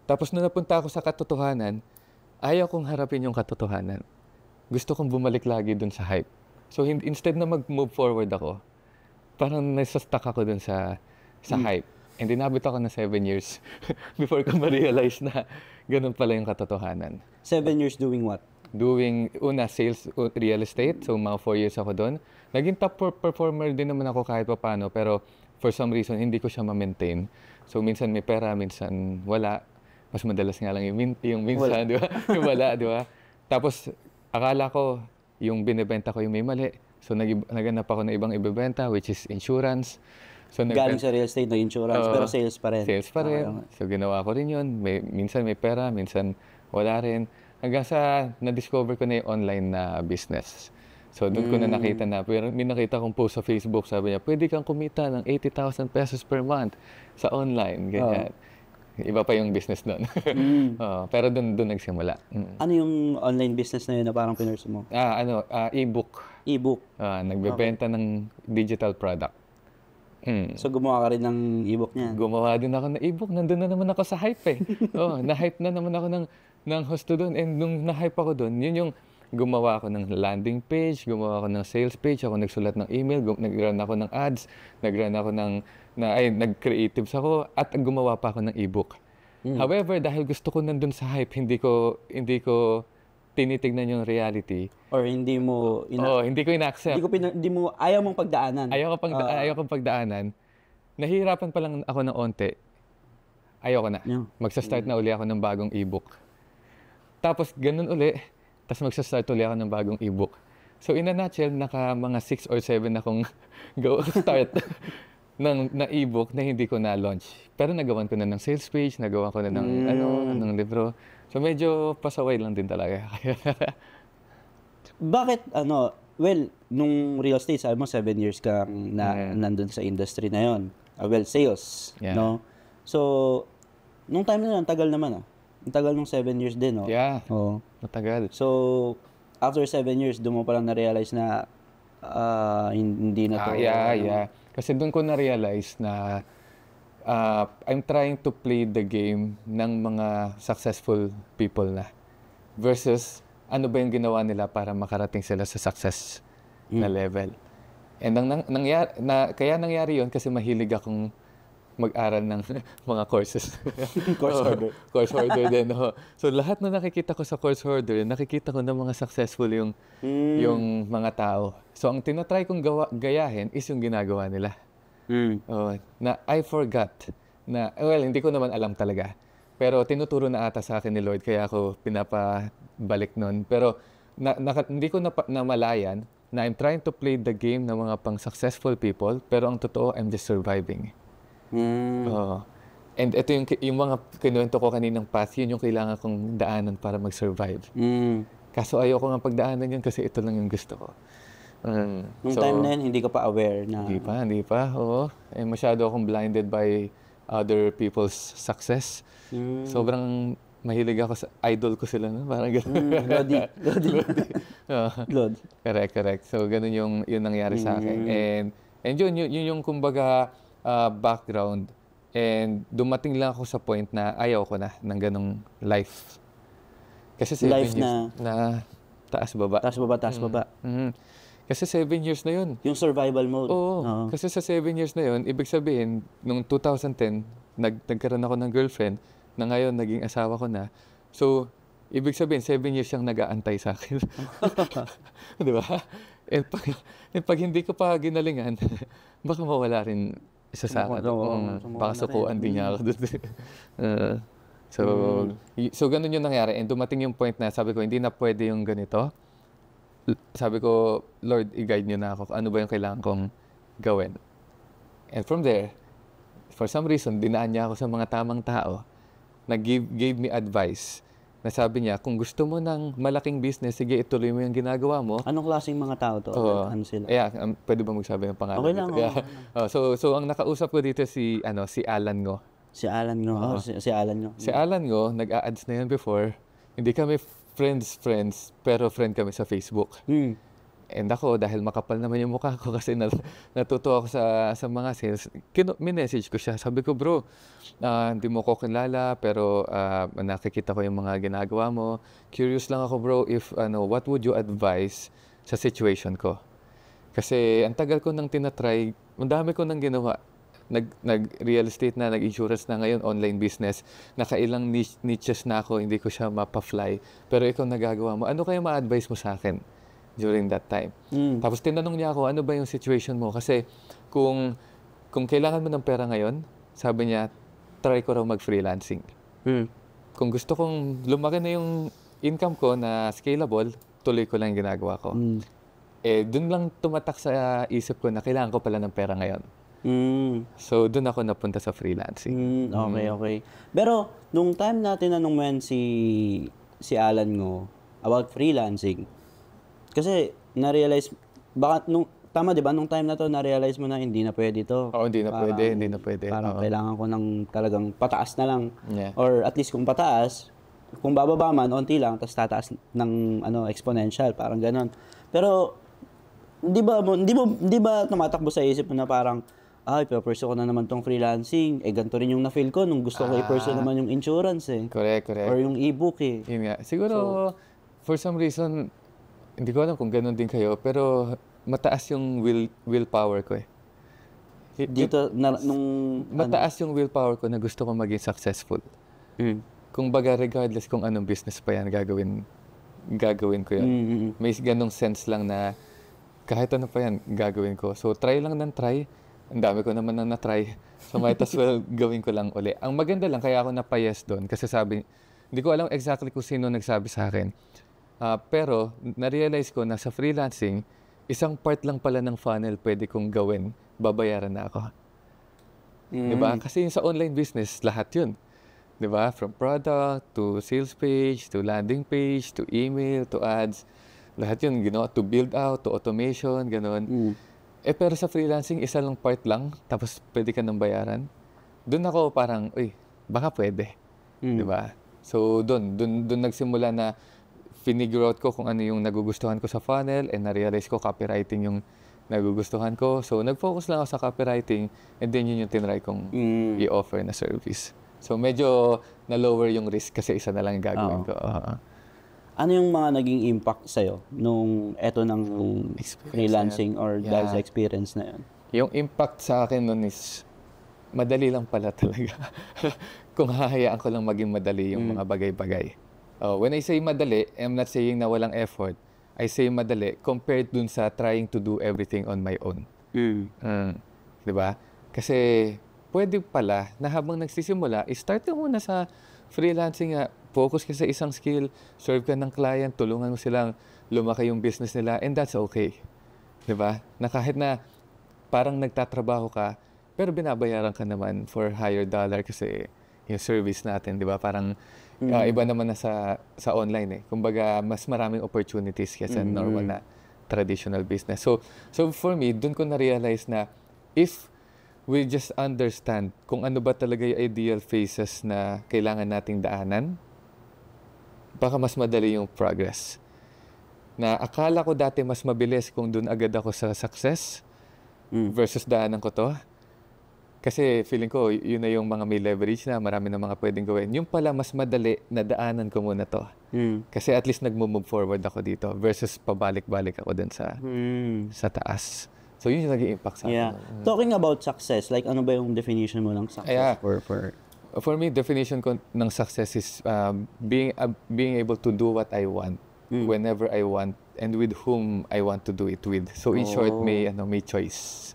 Tapos, nung napunta ako sa katotohanan, ayaw kong harapin yung katotohanan. Gusto kong bumalik lagi dun sa hype. So, instead na mag-move forward ako, parang nasastuck ako dun sa, sa mm. hype. And inabot ako na seven years before ko ma-realize na ganun pala yung katotohanan. Seven years doing what? doing una sales real estate. So mga 4 years ako doon. Naging top performer din naman ako kahit pa paano pero for some reason hindi ko siya ma-maintain. So minsan may pera, minsan wala. Mas madalas nga lang yung, yung minsan, di ba? yung wala, di ba? Tapos akala ko yung binebenta ko yung may mali. So nag- naganap ako na ibang ibebenta which is insurance. So, Galing sa real estate na insurance, uh, pero sales pa rin. Sales pa rin. Okay. So, ginawa ko rin yun. May, minsan may pera, minsan wala rin. Hanggang sa na-discover ko na yung online na business. So doon mm. ko na mm. nakita na, pero may nakita kong post sa Facebook, sabi niya, pwede kang kumita ng 80,000 pesos per month sa online, ganyan. Oh. Iba pa yung business noon. mm. oh, pero doon doon nagsimula. Mm. Ano yung online business na yun na parang pinursu mo? Ah, ano, uh, e-book. E-book. Ah, nagbebenta okay. ng digital product. Mm. So gumawa ka rin ng e-book niya? Gumawa din ako ng e-book. Nandun na naman ako sa hype eh. oh, na-hype na naman ako ng ng husto doon. And nung na-hype ako doon, yun yung gumawa ako ng landing page, gumawa ako ng sales page, ako nagsulat ng email, nag-run ako ng ads, nag-run ako ng, na, ay, nag-creatives ako, at gumawa pa ako ng ebook. Mm. However, dahil gusto ko nandun sa hype, hindi ko, hindi ko tinitignan yung reality. Or hindi mo... Ina- Oo, hindi ko in accept Hindi, ko pina- hindi mo, ayaw mong pagdaanan. Ayaw ko pang, uh, ah. ayaw kong pagdaanan. Nahihirapan pa lang ako ng onte. Ayaw ko na. Yeah. Magsa-start yeah. na uli ako ng bagong ebook. Tapos ganun uli, tapos magsa-start uli ako ng bagong ebook. So in a nutshell, naka mga 6 or 7 akong go start ng na ebook na hindi ko na launch. Pero nagawan ko na ng sales page, nagawa ko na ng mm. ano, ng libro. So medyo pasaway lang din talaga. Bakit ano, well, nung real estate, sabi mo 7 years kang na, yeah. nandun sa industry na 'yon. Uh, ah, well, sales, yeah. no? So, nung time na yun, tagal naman ah ang tagal ng 7 years din, no? Yeah. Oo. Matagal. So, after 7 years, doon mo palang na-realize na uh, hindi na to. Ah, yeah, ano. yeah. Kasi doon ko na-realize na uh, I'm trying to play the game ng mga successful people na versus ano ba yung ginawa nila para makarating sila sa success mm. na hmm. level. And ang nang, nangyari, na, kaya nangyari yon kasi mahilig akong mag-aral ng mga courses. course oh, order. course order din. Oh. So lahat na nakikita ko sa course order, nakikita ko na mga successful yung mm. yung mga tao. So ang tinatry kong gawa, gayahin is yung ginagawa nila. Mm. Oh, na I forgot na well, hindi ko naman alam talaga. Pero tinuturo na ata sa akin ni Lord kaya ako pinapabalik noon. Pero na, na, hindi ko na, namalayan na I'm trying to play the game ng mga pang-successful people, pero ang totoo, I'm just surviving. Mm. Oo. And ito yung, yung mga kinuwento ko kaninang path, yun yung kailangan kong daanan para mag-survive. Mm. Kaso ayoko nga pagdaanan yun kasi ito lang yung gusto ko. Um, Nung so, time na yun, hindi ka pa aware na... Hindi pa, hindi pa. Oo. Eh, masyado akong blinded by other people's success. Mm. Sobrang mahilig ako sa idol ko sila. No? Parang gano'n. Mm, Lodi. Lodi. Lord. Correct, correct. So, ganun yung, yun nangyari mm. sa hmm. akin. And, and yun, yun, yun yung kumbaga uh, background and dumating lang ako sa point na ayaw ko na ng ganong life. Kasi seven life years na, na taas-baba. Taas-baba, taas-baba. Mm. Mm-hmm. Kasi seven years na yun. Yung survival mode. Oo. Uh-huh. Kasi sa seven years na yun, ibig sabihin, nung 2010, nag- nagkaroon ako ng girlfriend na ngayon naging asawa ko na. So, ibig sabihin, seven years siyang nag-aantay sa akin. Di ba? And eh, pag, and eh, pag hindi ko pa ginalingan, baka mawala rin isa sa akin. Ano, Oo, baka sukuan din niya ako mm. doon. uh, eh, so, mm. so ganun yung nangyari. And dumating yung point na sabi ko, hindi na pwede yung ganito. Sabi ko, Lord, i-guide niyo na ako. Ano ba yung kailangan kong gawin? And from there, for some reason, dinaan niya ako sa mga tamang tao na gave, gave me advice Nasabi niya, kung gusto mo ng malaking business, sige, ituloy mo yung ginagawa mo. Anong klaseng mga tao to? Oo. Ano sila? Yeah, um, pwede ba magsabi ng pangalan? Okay lang. Yeah. Oh, so, so, ang nakausap ko dito si, ano, si Alan Ngo. Si Alan Ngo. Uh-huh. Oh, si, si Alan Ngo. Si Alan Ngo, nag-a-ads na yan before. Hindi kami friends-friends, pero friend kami sa Facebook. Hmm. And ako, dahil makapal naman yung mukha ko kasi nat- natuto ako sa, sa mga sales, kino, minessage ko siya. Sabi ko, bro, uh, hindi mo ko kilala, pero uh, nakikita ko yung mga ginagawa mo. Curious lang ako, bro, if ano, what would you advise sa situation ko? Kasi ang tagal ko nang tinatry, ang dami ko nang ginawa. Nag, nag real estate na, nag insurance na ngayon, online business. Nakailang niche, niches na ako, hindi ko siya mapa-fly. Pero ikaw nagagawa mo. Ano kaya ma-advise mo sa akin? during that time. Mm. Tapos tinanong niya ako, ano ba yung situation mo? Kasi kung kung kailangan mo ng pera ngayon, sabi niya, try ko raw mag-freelancing. Mm. Kung gusto kong lumaki na yung income ko na scalable, tuloy ko lang yung ginagawa ko. Mm. Eh, dun lang tumatak sa isip ko na kailangan ko pala ng pera ngayon. Mm. So, doon ako napunta sa freelancing. Mm, okay, mm. okay. Pero, nung time natin nanong mo si, si Alan mo about freelancing, kasi na-realize, baka nung, tama 'di ba nung time na to na-realize mo na hindi na pwede to. Oo, oh, hindi na parang, pwede, hindi na pwede. Parang Oo. kailangan ko ng talagang pataas na lang yeah. or at least kung pataas, kung bababa man onti lang tapos tataas ng ano exponential, parang ganoon. Pero hindi ba hindi mo hindi ba tumatakbo sa isip mo na parang ay, pero pursue ko na naman tong freelancing. Eh, ganito rin yung na-feel ko nung gusto ko ah, i-pursue naman yung insurance eh. Correct, correct. Or yung e-book eh. Yun nga. Siguro, so, for some reason, hindi ko alam kung ganun din kayo, pero mataas yung will willpower ko eh. It, Dito, na, nung... Ano? Mataas ano? yung willpower ko na gusto ko maging successful. Mm. Kung baga, regardless kung anong business pa yan, gagawin, gagawin ko yan. Mm-hmm. May ganong sense lang na kahit ano pa yan, gagawin ko. So, try lang ng try. Ang dami ko naman na na-try. So, might as well gawin ko lang uli. Ang maganda lang, kaya ako napayes doon. Kasi sabi, hindi ko alam exactly kung sino nagsabi sa akin Uh, pero na-realize ko na sa freelancing, isang part lang pala ng funnel pwede kong gawin, babayaran na ako. Mm. 'Di ba? Mm. Kasi sa online business, lahat 'yun. 'Di ba? From product to sales page, to landing page, to email, to ads. Lahat 'yun you know, to build out, to automation, ganun. Mm. Eh pero sa freelancing, isa lang part lang, tapos pwede ka nang bayaran. Doon ako parang, uy, baka pwede. Mm. 'Di ba? So doon, doon doon nagsimula na finigure out ko kung ano yung nagugustuhan ko sa funnel and na-realize ko copywriting yung nagugustuhan ko. So, nag-focus lang ako sa copywriting and then yun yung tinry kong mm. i-offer na service. So, medyo na-lower yung risk kasi isa na lang gagawin oh. ko. Uh-huh. Ano yung mga naging impact sa'yo nung eto ng freelancing or yeah. dahil sa experience na yun? Yung impact sa akin nun is madali lang pala talaga. Kung hahayaan ko lang maging madali yung mm. mga bagay-bagay Oh, when I say madali, I'm not saying na walang effort. I say madali compared dun sa trying to do everything on my own. Mm. Mm. 'Di ba? Kasi pwede pala na habang nagsisimula, start ka muna sa freelancing nga. Focus ka sa isang skill, serve ka ng client, tulungan mo silang lumaki yung business nila, and that's okay. 'Di ba? Na kahit na parang nagtatrabaho ka, pero binabayaran ka naman for higher dollar kasi yung service natin, 'di ba? Parang Ah, mm. Uh, iba naman na sa, sa online eh. Kumbaga, mas maraming opportunities kaysa mm. normal na traditional business. So, so for me, doon ko na-realize na if we just understand kung ano ba talaga yung ideal phases na kailangan nating daanan, baka mas madali yung progress. Na akala ko dati mas mabilis kung doon agad ako sa success mm. versus daanan ko to. Kasi feeling ko, yun na yung mga may leverage na, marami na mga pwedeng gawin. Yung pala, mas madali, na daanan ko muna to. Mm. Kasi at least nag-move forward ako dito versus pabalik-balik ako din sa, mm. sa taas. So yun yung naging impact sa akin. Mm. Talking about success, like ano ba yung definition mo ng success yeah. for, for for me definition ko ng success is uh, being uh, being able to do what I want mm. whenever I want and with whom I want to do it with. So in oh. short may ano may choice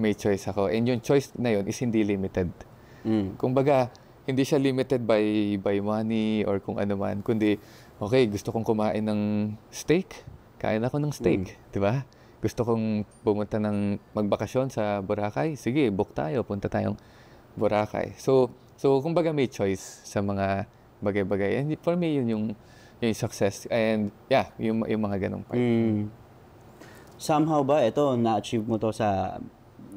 may choice ako. And yung choice na yun is hindi limited. Mm. Kumbaga, hindi siya limited by by money or kung ano man, kundi okay, gusto kong kumain ng steak, kain ako ng steak, mm. 'di ba? Gusto kong pumunta ng magbakasyon sa Boracay, sige, book tayo, punta tayong Boracay. So, so kumbaga may choice sa mga bagay-bagay. And for me, yun yung yung success and yeah, yung yung mga ganong part. Mm. Somehow ba ito na-achieve mo to sa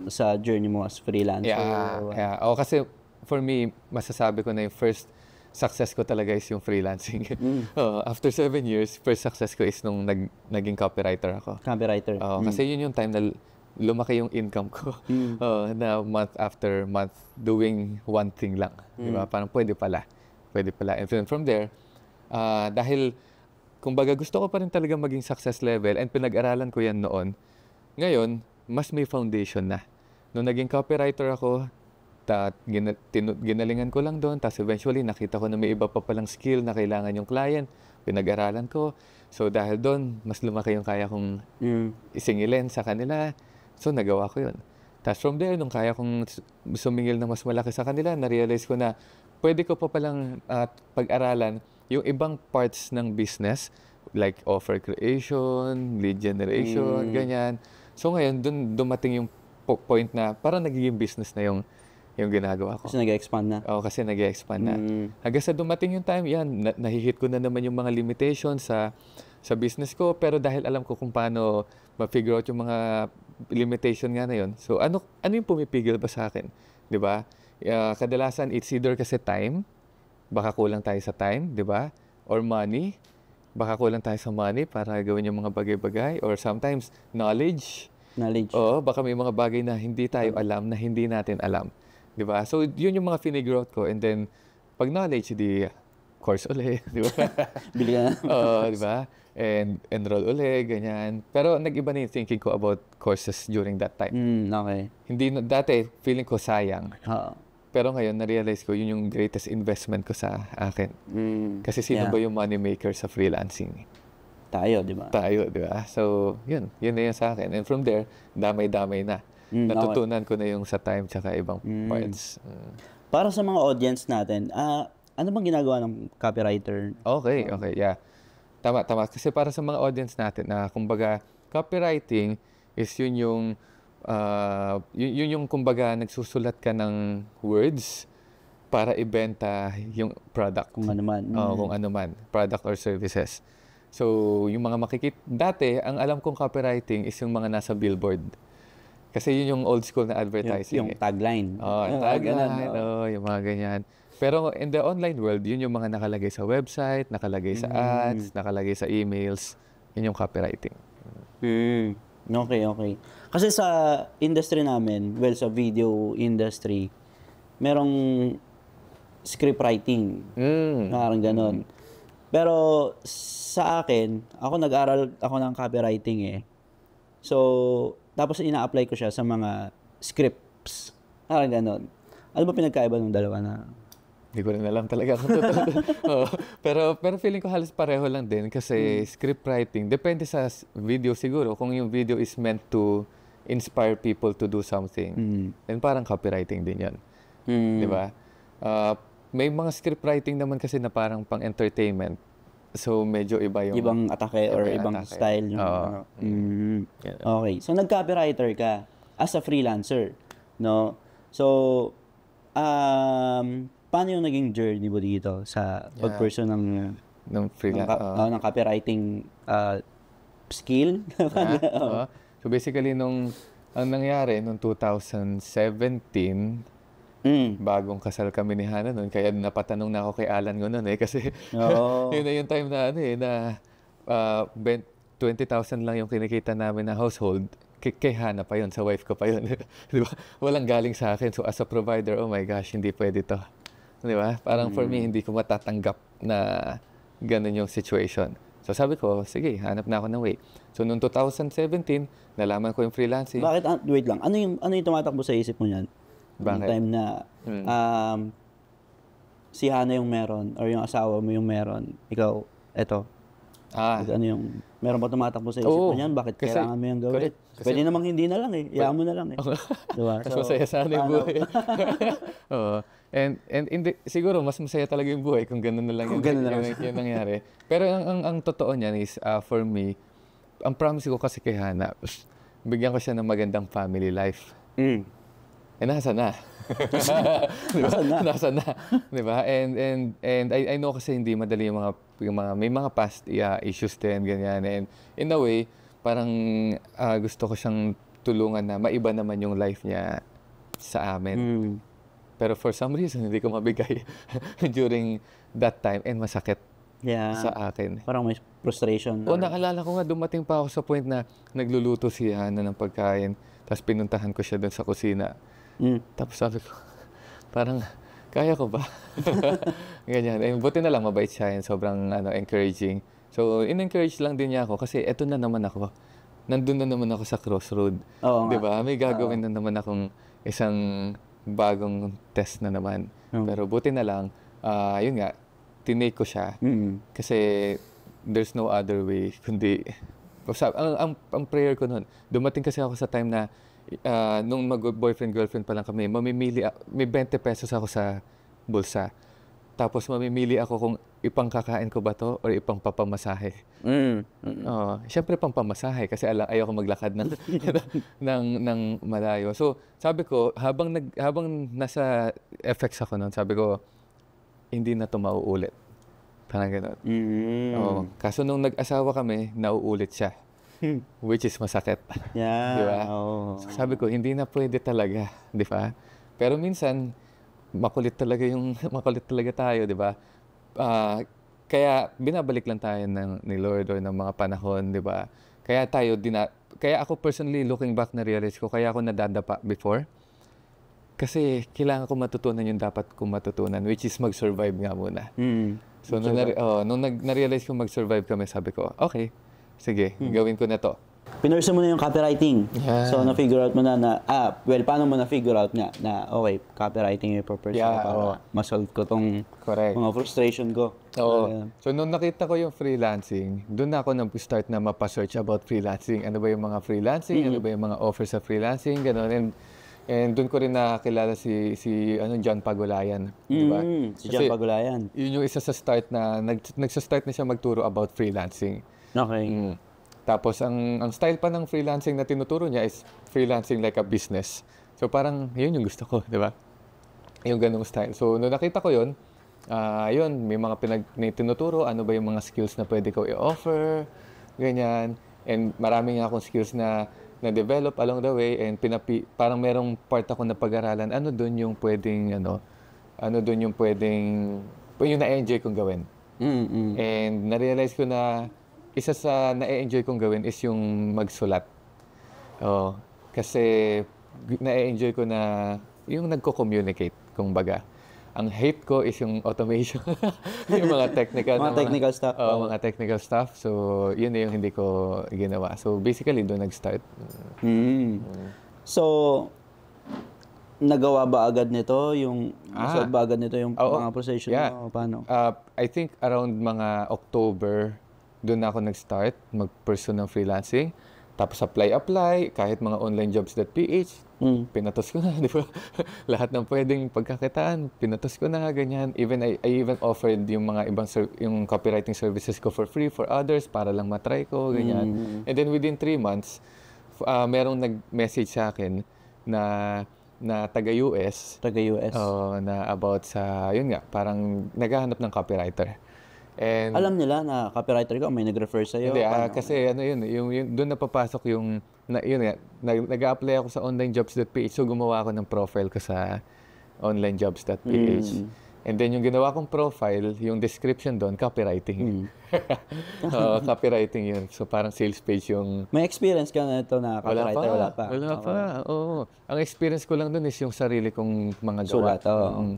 sa journey mo as freelancer? Yeah, or, yeah. O, kasi for me, masasabi ko na yung first success ko talaga is yung freelancing. Mm. oh, after seven years, first success ko is nung nag, naging copywriter ako. Copywriter. Oh, mm. Kasi yun yung time na lumaki yung income ko mm. oh, na month after month doing one thing lang. Mm. Di ba? Mm. Parang pwede pala. Pwede pala. And then from there, uh, dahil kumbaga gusto ko pa rin talaga maging success level and pinag-aralan ko yan noon. Ngayon, mas may foundation na. Nung naging copywriter ako, ta, gina, tinu, ginalingan ko lang doon. Tapos eventually, nakita ko na may iba pa palang skill na kailangan yung client. Pinag-aralan ko. So dahil doon, mas lumaki yung kaya kong mm. isingilin sa kanila. So nagawa ko yun. Tapos from there, nung kaya kong sumingil na mas malaki sa kanila, na-realize ko na pwede ko pa palang uh, pag-aralan yung ibang parts ng business like offer creation, lead generation, mm. ganyan. So ngayon, dun dumating yung point na para nagiging business na yung yung ginagawa ko. Kasi nag-expand na. Oo, kasi nag-expand na. Mm. Hanggang sa dumating yung time, yan, na- nahihit ko na naman yung mga limitations sa sa business ko, pero dahil alam ko kung paano ma-figure out yung mga limitation nga na yun. So ano ano yung pumipigil ba sa akin? 'Di ba? Uh, kadalasan it's either kasi time, baka kulang tayo sa time, 'di ba? Or money, baka kulang tayo sa money para gawin yung mga bagay-bagay or sometimes knowledge. Knowledge. Oo, baka may mga bagay na hindi tayo mm. alam na hindi natin alam. 'Di ba? So, yun yung mga finigure out ko and then pag knowledge di course uli, 'di ba? Bili Oo, 'di ba? And enroll uli, ganyan. Pero nag-iba na yung thinking ko about courses during that time. Mm, okay. Hindi dati feeling ko sayang. Oo. Pero ngayon, na-realize ko, yun yung greatest investment ko sa akin. Mm, Kasi sino yeah. ba yung money maker sa freelancing? Tayo, di ba? Tayo, di ba? So, yun. Yun na yun sa akin. And from there, damay-damay na. Mm, Natutunan okay. ko na yung sa time tsaka ibang mm. parts. Mm. Para sa mga audience natin, uh, ano bang ginagawa ng copywriter? Okay, um, okay, yeah. Tama, tama. Kasi para sa mga audience natin na, kumbaga, copywriting is yun yung uh, yun, yun yung kumbaga nagsusulat ka ng words para ibenta yung product. Kung ano man. Mm. Uh, kung ano man, product or services. So, yung mga makikit... Dati, ang alam kong copywriting is yung mga nasa billboard. Kasi yun yung old school na advertising. Yung, yung eh. tagline. Oh, ah, yung tagline. Ganun, oh. oh, yung mga ganyan. Pero in the online world, yun yung mga nakalagay sa website, nakalagay sa mm. ads, mm. nakalagay sa emails. Yun yung copywriting. Mm. Okay, okay. Kasi sa industry namin, well, sa video industry, merong script writing. Mm. Parang ganun. Mm. Pero sa akin, ako nag-aral ako ng copywriting eh. So, tapos ina-apply ko siya sa mga scripts. Parang ganun. Ano ba pinagkaiba ng dalawa na hindi ko rin alam talaga kung totoo. oh, pero, pero feeling ko halos pareho lang din kasi mm. script writing, depende sa video siguro. Kung yung video is meant to inspire people to do something, mm. then parang copywriting din yan. Mm. Di ba? Uh, may mga script writing naman kasi na parang pang-entertainment. So, medyo iba yung... Ibang atake or ibang atake. style. Yung, Oo. Ano. mm. yeah. Hmm. Okay. So, nag-copywriter ka as a freelancer. No? So, um, paano yung naging journey mo dito sa yeah. pag-pursue ng, ng, freelance, ng, ka- uh, ng copywriting uh, skill? ah, oh. So basically, nung ang nangyari, nung 2017, Mm. Bagong kasal kami ni Hana noon. Kaya napatanong na ako kay Alan noon eh. Kasi oh. yun na yung time na ano eh, na uh, 20,000 lang yung kinikita namin na household. Kay, kay Hana pa yun, sa wife ko pa yun. Di ba? Walang galing sa akin. So as a provider, oh my gosh, hindi pwede to. Di ba? Parang mm. for me, mm. hindi ko matatanggap na ganun yung situation. So sabi ko, sige, hanap na ako ng way. So noong 2017, nalaman ko yung freelancing. Bakit, uh, wait lang, ano yung, ano yung tumatakbo sa isip mo niyan? Bakit? Yung time na hmm. um, si Hana yung meron or yung asawa mo yung meron, ikaw, eto. Ah. ano yung, meron ba tumatakbo sa isip Oo, mo niyan? Bakit kasi, kailangan mo yung gawin? Correct, kasi, Pwede namang hindi na lang eh. Iyaan mo na lang eh. diba? So, Mas masaya sana yung buhay. Oo. And and in the, siguro mas masaya talaga yung buhay kung gano'n na lang kung yung, na yung, yung, nangyari. Pero ang, ang ang totoo niyan is uh, for me, ang promise ko kasi kay Hana, bigyan ko siya ng magandang family life. Mm. Eh nasa na. diba? Nasa na. Nasa na, 'di ba? And and and I I know kasi hindi madali yung mga yung mga may mga past yeah, issues din ganyan and in a way parang uh, gusto ko siyang tulungan na maiba naman yung life niya sa amin. Mm. Pero for some reason, hindi ko mabigay during that time and masakit yeah. sa akin. Parang may frustration. O, nakalala ko nga, dumating pa ako sa point na nagluluto si Ana ng pagkain. Tapos pinuntahan ko siya doon sa kusina. Mm. Tapos sabi ko, parang, kaya ko ba? Ganyan. Eh, buti na lang, mabait siya. And sobrang ano, encouraging. So, in-encourage lang din niya ako kasi eto na naman ako. Nandun na naman ako sa crossroad. Oo, 'Di ba? May gagawin Oo. na naman akong isang bagong test na naman. Oh. Pero buti na lang, uh, yun nga, tinake ko siya. Mm-hmm. Kasi there's no other way kundi sabi, ang, ang, ang prayer ko noon, dumating kasi ako sa time na uh, nung mag-boyfriend, girlfriend pa lang kami, mamimili, may 20 pesos ako sa bulsa. Tapos mamimili ako kung ipangkakain ko ba to or ipangpapamasahe. Mm. Mm. Oh, syempre pangpamasahe kasi ala ayaw ko maglakad ng, ng ng malayo. So, sabi ko habang nag habang nasa effects ako noon, sabi ko hindi na to mauulit. Parang gano'n. Mm. Oh, kaso nung nag-asawa kami, nauulit siya. Which is masakit. Yeah. Di ba? Oh. So, sabi ko, hindi na pwede talaga. Di ba? Pero minsan, makulit talaga yung makulit talaga tayo, 'di ba? Uh, kaya binabalik lang tayo ng ni Lord or ng mga panahon, 'di ba? Kaya tayo dina kaya ako personally looking back na realize ko kaya ako nadadapa before. Kasi kailangan ko matutunan yung dapat ko matutunan which is mag-survive nga muna. Mm. So nung, na, oh, nung nag, realize ko mag-survive kami, sabi ko, okay, sige, mm. gawin ko na to pinursa mo na yung copywriting. Yeah. So, na-figure out mo na na, ah, well, paano mo na-figure out na, na, okay, copywriting yung purpose yeah, para oh. masolve ko tong Correct. mga frustration ko. Oo. Uh, so, nung nakita ko yung freelancing, doon na ako nag-start na mapasearch about freelancing. Ano ba yung mga freelancing? Mm-hmm. Ano ba yung mga offers sa freelancing? Ganun. And, And doon ko rin nakilala si si ano John Pagulayan, mm, di ba? Si John Pagulayan. Yun yung isa sa start na nag, nagsa-start na siya magturo about freelancing. Okay. Mm. Tapos ang, ang style pa ng freelancing na tinuturo niya is freelancing like a business. So parang yun yung gusto ko, di ba? Yung ganung style. So nung nakita ko yun, uh, yun, may mga pinag tinuturo, ano ba yung mga skills na pwede ko i-offer, ganyan. And maraming akong skills na na-develop along the way and pinapi, parang merong part ako na pag-aralan, ano doon yung pwedeng, ano, ano doon yung pwedeng, yung na-enjoy kong gawin. Mm-hmm. And na-realize ko na isa sa na-enjoy kong gawin is yung magsulat. Oh, kasi na-enjoy ko na yung nagko-communicate, kumbaga. Ang hate ko is yung automation. yung mga technical. mga, mga technical stuff. oh, mga technical stuff. So, yun na yung hindi ko ginawa. So, basically, doon nag-start. Mm. Mm. So, nagawa ba agad nito yung ah. ba agad nito yung oh, mga position yeah. mo? Paano? Uh, I think around mga October doon ako nag-start mag personal freelancing. Tapos apply-apply, kahit mga onlinejobs.ph, mm. pinatos ko na, di ba? Lahat ng pwedeng pagkakitaan, pinatos ko na, ganyan. Even, I, I even offered yung mga ibang, ser- yung copywriting services ko for free for others para lang matry ko, ganyan. Mm. And then within three months, uh, merong nag-message sa akin na na taga-US. Taga-US. Oh, uh, na about sa, yun nga, parang naghahanap ng copywriter. And Alam nila na copywriter ka, may nag-refer sa iyo. ah, kasi ano yun, yung, yung, doon napapasok yung, na, yun nga, nag-apply ako sa onlinejobs.ph, so gumawa ako ng profile ko sa onlinejobs.ph. Mm. And then yung ginawa kong profile, yung description doon, copywriting. Mm. uh, copywriting yun. So parang sales page yung... May experience ka na ito na copywriter? Wala pa. Wala pa. Wala okay. Oo. Ang experience ko lang doon is yung sarili kong mga gawa. Sulat, Oh. Mm.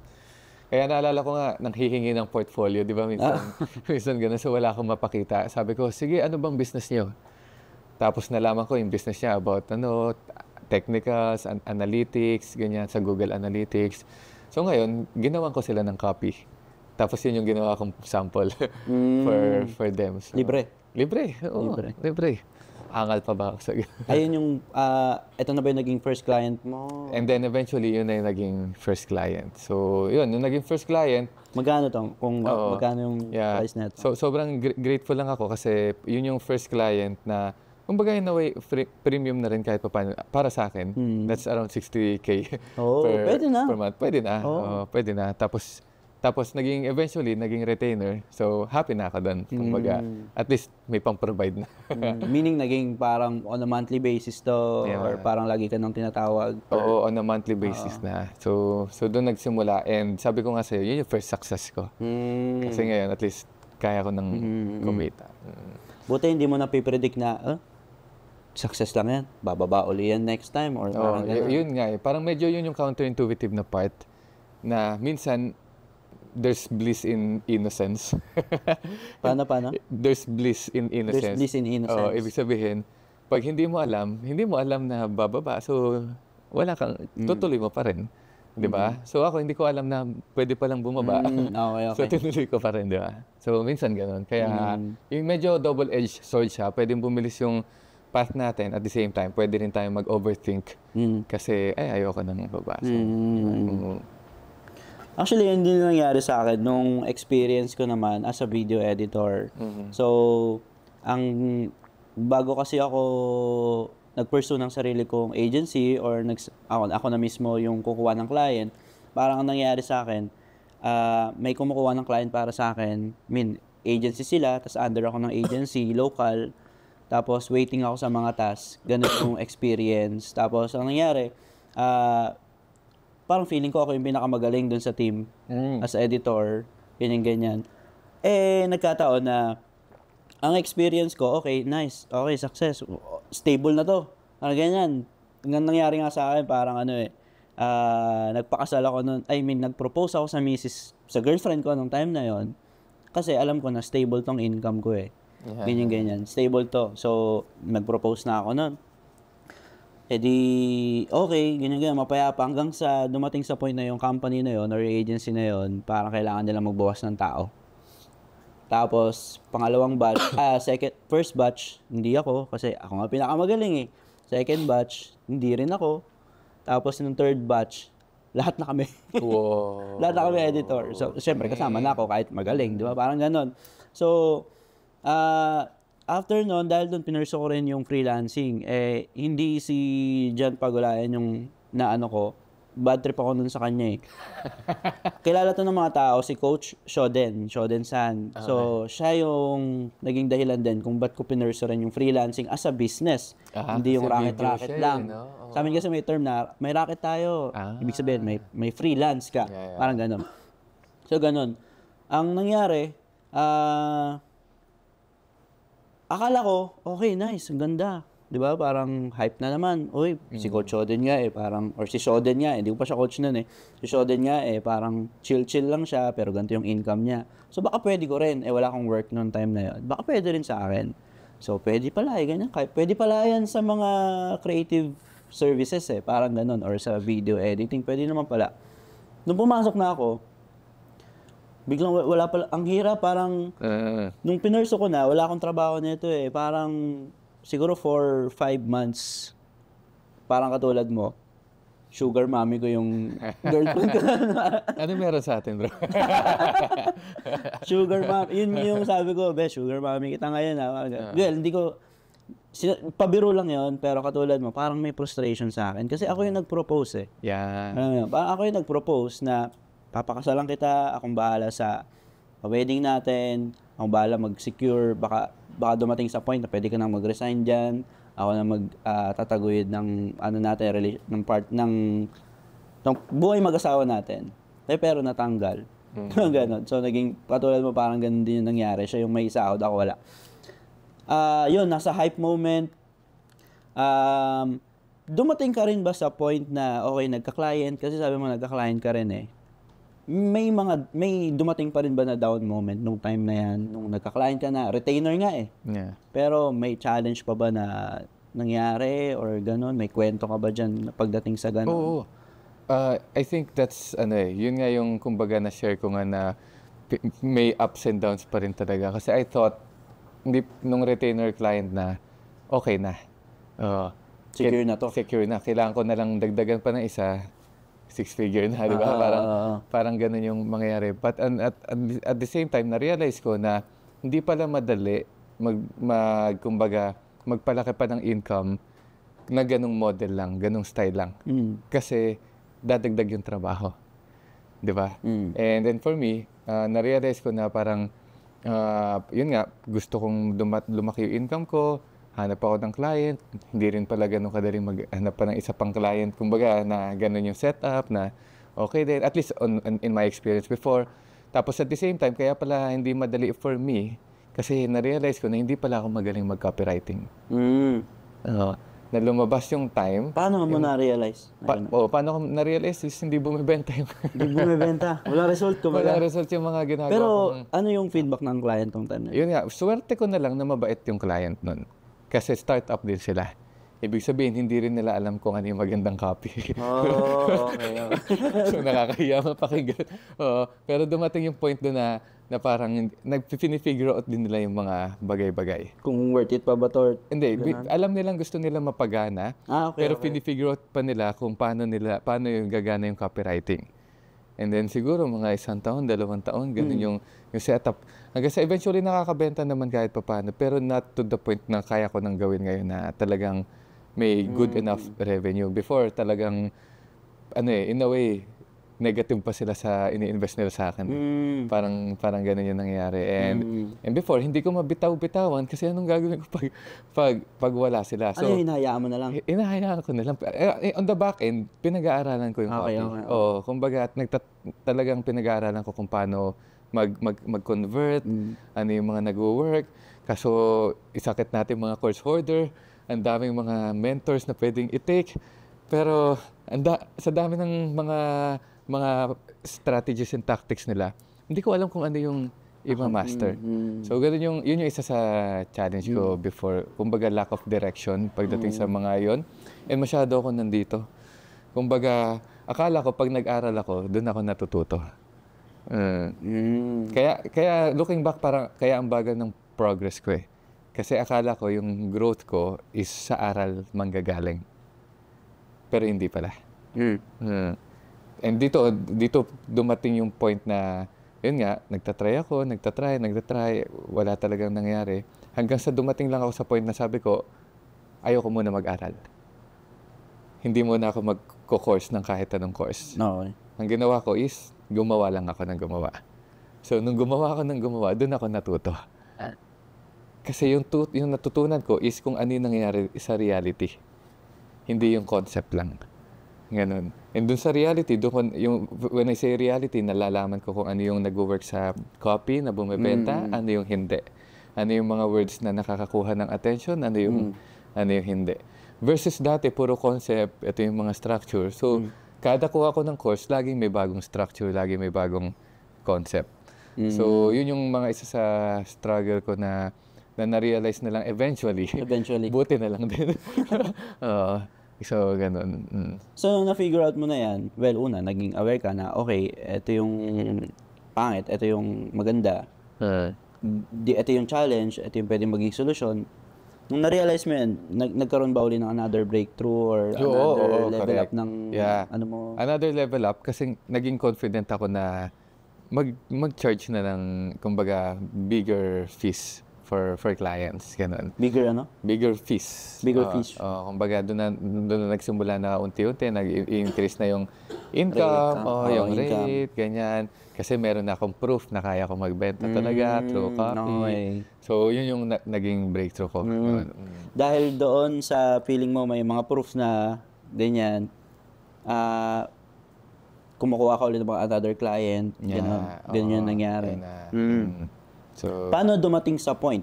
Kaya naalala ko nga, nanghihingi ng portfolio, di ba? Minsan, ah. minsan ganun, so wala akong mapakita. Sabi ko, sige, ano bang business niyo? Tapos nalaman ko yung business niya about ano, technicals, an- analytics, ganyan, sa Google Analytics. So ngayon, ginawan ko sila ng copy. Tapos yun yung ginawa kong sample mm. for hmm. for them. So, libre? Libre, oo. Libre. libre hangal pa ba sa Ayun yung, uh, ah, ito na ba yung naging first client mo? And then eventually, yun na yung naging first client. So, yun, yung naging first client. Magkano to? kung oo, magkano yung yeah. price net? So, sobrang gr- grateful lang ako kasi yun yung first client na Kumbaga in a way, free, premium na rin kahit pa paano. Para sa akin, hmm. that's around 60k oh, per, pwede na. per month. Pwede na. Oh. Oh, pwede na. Tapos, tapos naging eventually naging retainer. So happy na ako doon. Kumbaga, mm. at least may pang-provide na. mm. Meaning naging parang on a monthly basis to yeah. or parang lagi ka nang tinatawag. Or... on a monthly basis uh. na. So so doon nagsimula and sabi ko nga sa iyo, yun yung first success ko. Mm. Kasi ngayon at least kaya ko nang mm-hmm. kumita. Mm. Buti hindi mo predict na, huh? Ah, success lang yan, bababa uli yan next time or oh, parang y- yun nga eh. Parang medyo yun yung counterintuitive na part na minsan there's bliss in innocence. paano, paano? There's bliss in innocence. There's bliss in innocence. Oo, ibig sabihin, pag hindi mo alam, hindi mo alam na bababa. So, wala kang, mm. tutuloy mo pa rin. Di ba? Mm-hmm. So ako hindi ko alam na pwede palang bumaba. Mm, okay, okay. so tinuloy ko pa rin, di ba? So minsan ganun. Kaya mm. yung medyo double-edged sword siya, pwedeng bumilis yung path natin at the same time, pwede rin tayong mag-overthink. Mm. Kasi, ay, ayoko nang bababa. So, mm. Mm-hmm. Actually, yun din nangyari sa akin nung experience ko naman as a video editor. Mm-hmm. So, ang bago kasi ako nag ng sarili kong agency or nags, ako, ako na mismo yung kukuha ng client, parang ang nangyari sa akin, uh, may kumukuha ng client para sa akin. I mean, agency sila, tapos under ako ng agency, local. Tapos waiting ako sa mga tasks. Ganun yung experience. Tapos ang nangyari, uh, parang feeling ko ako yung pinakamagaling dun sa team mm. as editor, ganyan ganyan. Eh nagkataon na ang experience ko, okay, nice, okay, success, stable na to. Ano ganyan. Ang nangyari nga sa akin, parang ano eh, uh, nagpakasal ako noon, I mean, nagpropose ako sa missis, sa girlfriend ko nung time na yon Kasi alam ko na stable tong income ko eh. Ganyan, ganyan. Stable to. So, nagpropose na ako noon eh di, okay, ganyan ganyan, mapayapa hanggang sa dumating sa point na yung company na yon or agency na yon parang kailangan nila magbawas ng tao. Tapos, pangalawang batch, ah, second, first batch, hindi ako kasi ako nga pinakamagaling eh. Second batch, hindi rin ako. Tapos, nung third batch, lahat na kami. wow. lahat na kami editor. So, syempre, kasama na ako kahit magaling, di ba? Parang ganon. So, ah, uh, after noon, dahil doon pinurso ko rin yung freelancing, eh, hindi si John Pagulayan yung naano ko. Bad trip ako nun sa kanya eh. Kilala to ng mga tao, si Coach Shoden, Shoden San. Okay. So, siya yung naging dahilan din kung ba't ko pinurso rin yung freelancing as a business. Ah, hindi yung racket-racket lang. Eh, no? oh. Sa amin kasi may term na, may racket tayo. Ah. Ibig sabihin, may, may freelance ka. Yeah, yeah. Parang ganun. So, ganun. Ang nangyari, ah... Uh, Akala ko, okay, nice, ang ganda. 'Di ba? Parang hype na naman. Oy, mm. si Coach Oden nga eh, parang or si Shoden nga, hindi eh, ko pa siya coach noon eh. Si Shoden nga eh, parang chill-chill lang siya pero ganito yung income niya. So baka pwede ko rin eh wala akong work noon time na 'yon. Baka pwede rin sa akin. So pwede pala eh, ganyan. Pwede pala yan sa mga creative services eh, parang ganun or sa video editing, pwede naman pala. Nung pumasok na ako, biglang wala pala, ang hirap, parang, uh, nung pinurso ko na, wala akong trabaho nito eh, parang, siguro for five months, parang katulad mo, sugar mommy ko yung girlfriend ko. ano meron sa atin, bro? sugar mommy. Yun yung sabi ko, be, sugar mommy kita ngayon. Ha? Ah. Ah. Girl, well, hindi ko, sin- pabiro lang yon pero katulad mo, parang may frustration sa akin. Kasi ako yung nag-propose eh. Yeah. Ano Parang ako yung nag-propose na papakasalan kita, akong bahala sa wedding natin, akong bahala mag-secure, baka, baka dumating sa point na pwede ka nang mag-resign dyan, ako na mag uh, ng ano natin relation, ng part ng ng buhay mag-asawa natin. Eh, pero natanggal. Mm-hmm. ganon. So naging katulad mo parang ganun din yung nangyari. Siya yung may sahod, ako wala. Ah, uh, yun nasa hype moment. Um, dumating ka rin ba sa point na okay, nagka-client kasi sabi mo nagka-client ka rin eh may mga may dumating pa rin ba na down moment nung time na yan nung nagka-client ka na retainer nga eh. Yeah. Pero may challenge pa ba na nangyari or ganun may kwento ka ba diyan pagdating sa ganun? Oo. uh, I think that's ano eh, yun nga yung kumbaga na share ko nga na may ups and downs pa rin talaga kasi I thought hindi nung retainer client na okay na. Uh, secure na to. Secure na. Kailangan ko na lang dagdagan pa ng isa six figure na, di ba? Uh, parang, ah, parang ganun yung mangyayari. But an, at, at the same time, na-realize ko na hindi pala madali mag, mag kumbaga, magpalaki pa ng income na ganung model lang, ganung style lang. Mm. Kasi dadagdag yung trabaho. Di ba? Mm. And then for me, uh, na-realize ko na parang, uh, yun nga, gusto kong lumat- lumaki yung income ko, hanap ako ng client, hindi rin pala ganun kadaling maghanap pa ng isa pang client, kumbaga na ganun yung setup, na okay din, at least on, on, in my experience before. Tapos at the same time, kaya pala hindi madali for me, kasi na-realize ko na hindi pala ako magaling mag-copywriting. Mm. Uh, na lumabas yung time. Paano mo na-realize? Pa, oh, paano ko na-realize is hindi bumibenta yung... hindi bumibenta. Wala result ko. Wala result yung mga ginagawa Pero kong, ano yung feedback ng client tong time na yun? Yun nga, swerte ko na lang na mabait yung client nun. Kasi startup din sila. Ibig sabihin, hindi rin nila alam kung ano yung magandang copy. oh, okay. so, nakakahiya mapakinggan. Oh, pero dumating yung point doon na, na parang nag-figure out din nila yung mga bagay-bagay. Kung worth it pa ba to? Hindi, Ganun. alam nilang gusto nila mapagana, ah, okay, pero okay. figure out pa nila kung paano, nila, paano yung gagana yung copywriting. And then siguro mga isang taon, dalawang taon, ganun mm. yung, yung setup. Hanggang sa eventually nakakabenta naman kahit papaano, pero not to the point na kaya ko nang gawin ngayon na talagang may good mm. enough revenue. Before talagang, ano eh, in a way, negative pa sila sa ini-invest nila sa akin. Mm. Parang parang ganun yung nangyari. And mm. and before hindi ko mabitaw-bitawan kasi anong gagawin ko pag pag, pag wala sila. So ano, hinahayaan mo na lang. Hinahayaan ko na lang. Eh, eh, on the back end, pinag-aaralan ko yung okay, copy. Okay, okay. Oh, kumbaga at nagta- talagang pinag-aaralan ko kung paano mag mag mag-convert, mm. ano yung mga nagwo-work. Kaso isakit natin mga course holder, ang daming mga mentors na pwedeng i-take. Pero anda, sa dami ng mga mga strategies and tactics nila, hindi ko alam kung ano yung iba ah, master. Mm-hmm. So ganoon yung yun yung isa sa challenge ko mm. before. Kumbaga lack of direction pagdating sa mm. mga yon. And masyado ako nandito. Kumbaga akala ko pag nag-aral ako, doon ako natututo. Uh, mm. Kaya kaya looking back parang kaya ang bagal ng progress ko eh. Kasi akala ko yung growth ko is sa aral manggagaling. Pero hindi pala. Mm. Uh, And dito, dito dumating yung point na, yun nga, nagtatry ako, nagtatry, nagtatry, wala talagang nangyari. Hanggang sa dumating lang ako sa point na sabi ko, ayoko muna mag-aral. Hindi muna ako magko-course ng kahit anong course. No. Ang ginawa ko is, gumawa lang ako ng gumawa. So, nung gumawa ako ng gumawa, doon ako natuto. Ah. Kasi yung, tut- yung natutunan ko is kung ano yung nangyayari sa reality. Hindi yung concept lang. Ganun. And dun sa reality, doon yung when I say reality, nalalaman ko kung ano yung nag-work sa copy na bumebenta, mm. ano yung hindi. Ano yung mga words na nakakakuha ng attention, ano yung mm. ano yung hindi. Versus dati puro concept, ito yung mga structure. So mm. kada kuha ko ng course, laging may bagong structure, laging may bagong concept. Mm. So yun yung mga isa sa struggle ko na na na-realize na lang eventually. Eventually. Buti na lang din. uh, So, ganun. Mm. So, nung na-figure out mo na yan, well, una, naging aware ka na, okay, ito yung pangit, ito yung maganda. Uh. Di, ito yung challenge, ito yung pwedeng maging solusyon. Nung na-realize mo yan, nag nagkaroon ba uli ng another breakthrough or Yo, another oh, oh, level correct. up ng yeah. ano mo? Another level up kasi naging confident ako na mag mag-charge na ng kumbaga bigger fees for for clients, ganun. Bigger ano? Bigger fees. Bigger uh, fees. Uh, kumbaga doon na, doon na nagsimula na unti-unti, nag-increase na yung income, rate, ah. oh, yung income. rate, ganyan. Kasi meron na akong proof na kaya ko magbenta mm, talaga through copy. No way. so, yun yung na- naging breakthrough ko. Mm. Ganun. Dahil doon sa feeling mo may mga proofs na ganyan, uh, kumukuha ka ulit ng mga another client. Yeah. Ganun, ganun oh, yung nangyari. na. Mm. mm. So, paano dumating sa point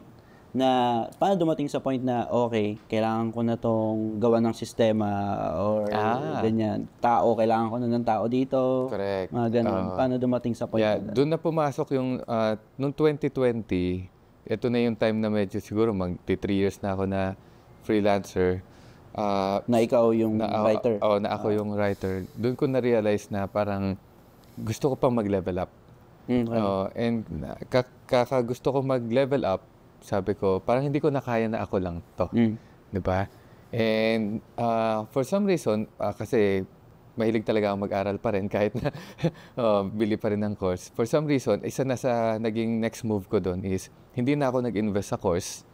na paano dumating sa point na okay, kailangan ko na tong gawa ng sistema or ah. ganyan. Tao, kailangan ko na ng tao dito. Correct. Mga ganun. Uh, paano dumating sa point yeah, na? Doon na pumasok yung, uh, noong 2020, ito na yung time na medyo siguro magti 3 years na ako na freelancer. Uh, na ikaw yung na, writer. Oo, oh, na ako uh, yung writer. Doon ko na-realize na parang gusto ko pang mag-level up. Mm, okay. Oh, and kak- gusto ko mag-level up, sabi ko, parang hindi ko na kaya na ako lang to. Mm. 'Di ba? And uh, for some reason, uh, kasi mahilig talaga ako mag-aral pa rin kahit na uh, bili pa rin ng course. For some reason, isa na sa naging next move ko doon is hindi na ako nag-invest sa course.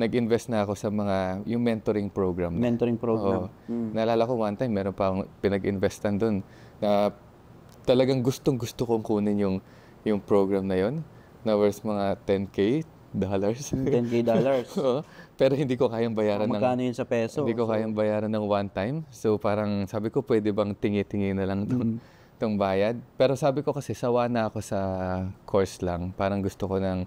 Nag-invest na ako sa mga yung mentoring program. Mentoring program. Oo. Mm. Naalala ko one time, meron pa akong pinag-investan doon na talagang gustong gusto kong kunin yung yung program na yon na worth mga 10k dollars. 10k hmm, dollars. Pero hindi ko kayang bayaran ng Magkano yun sa peso? Hindi ko so, kayang bayaran ng one time. So parang sabi ko pwede bang tingi-tingi na lang tong, mm-hmm. bayad. Pero sabi ko kasi sawa na ako sa course lang. Parang gusto ko ng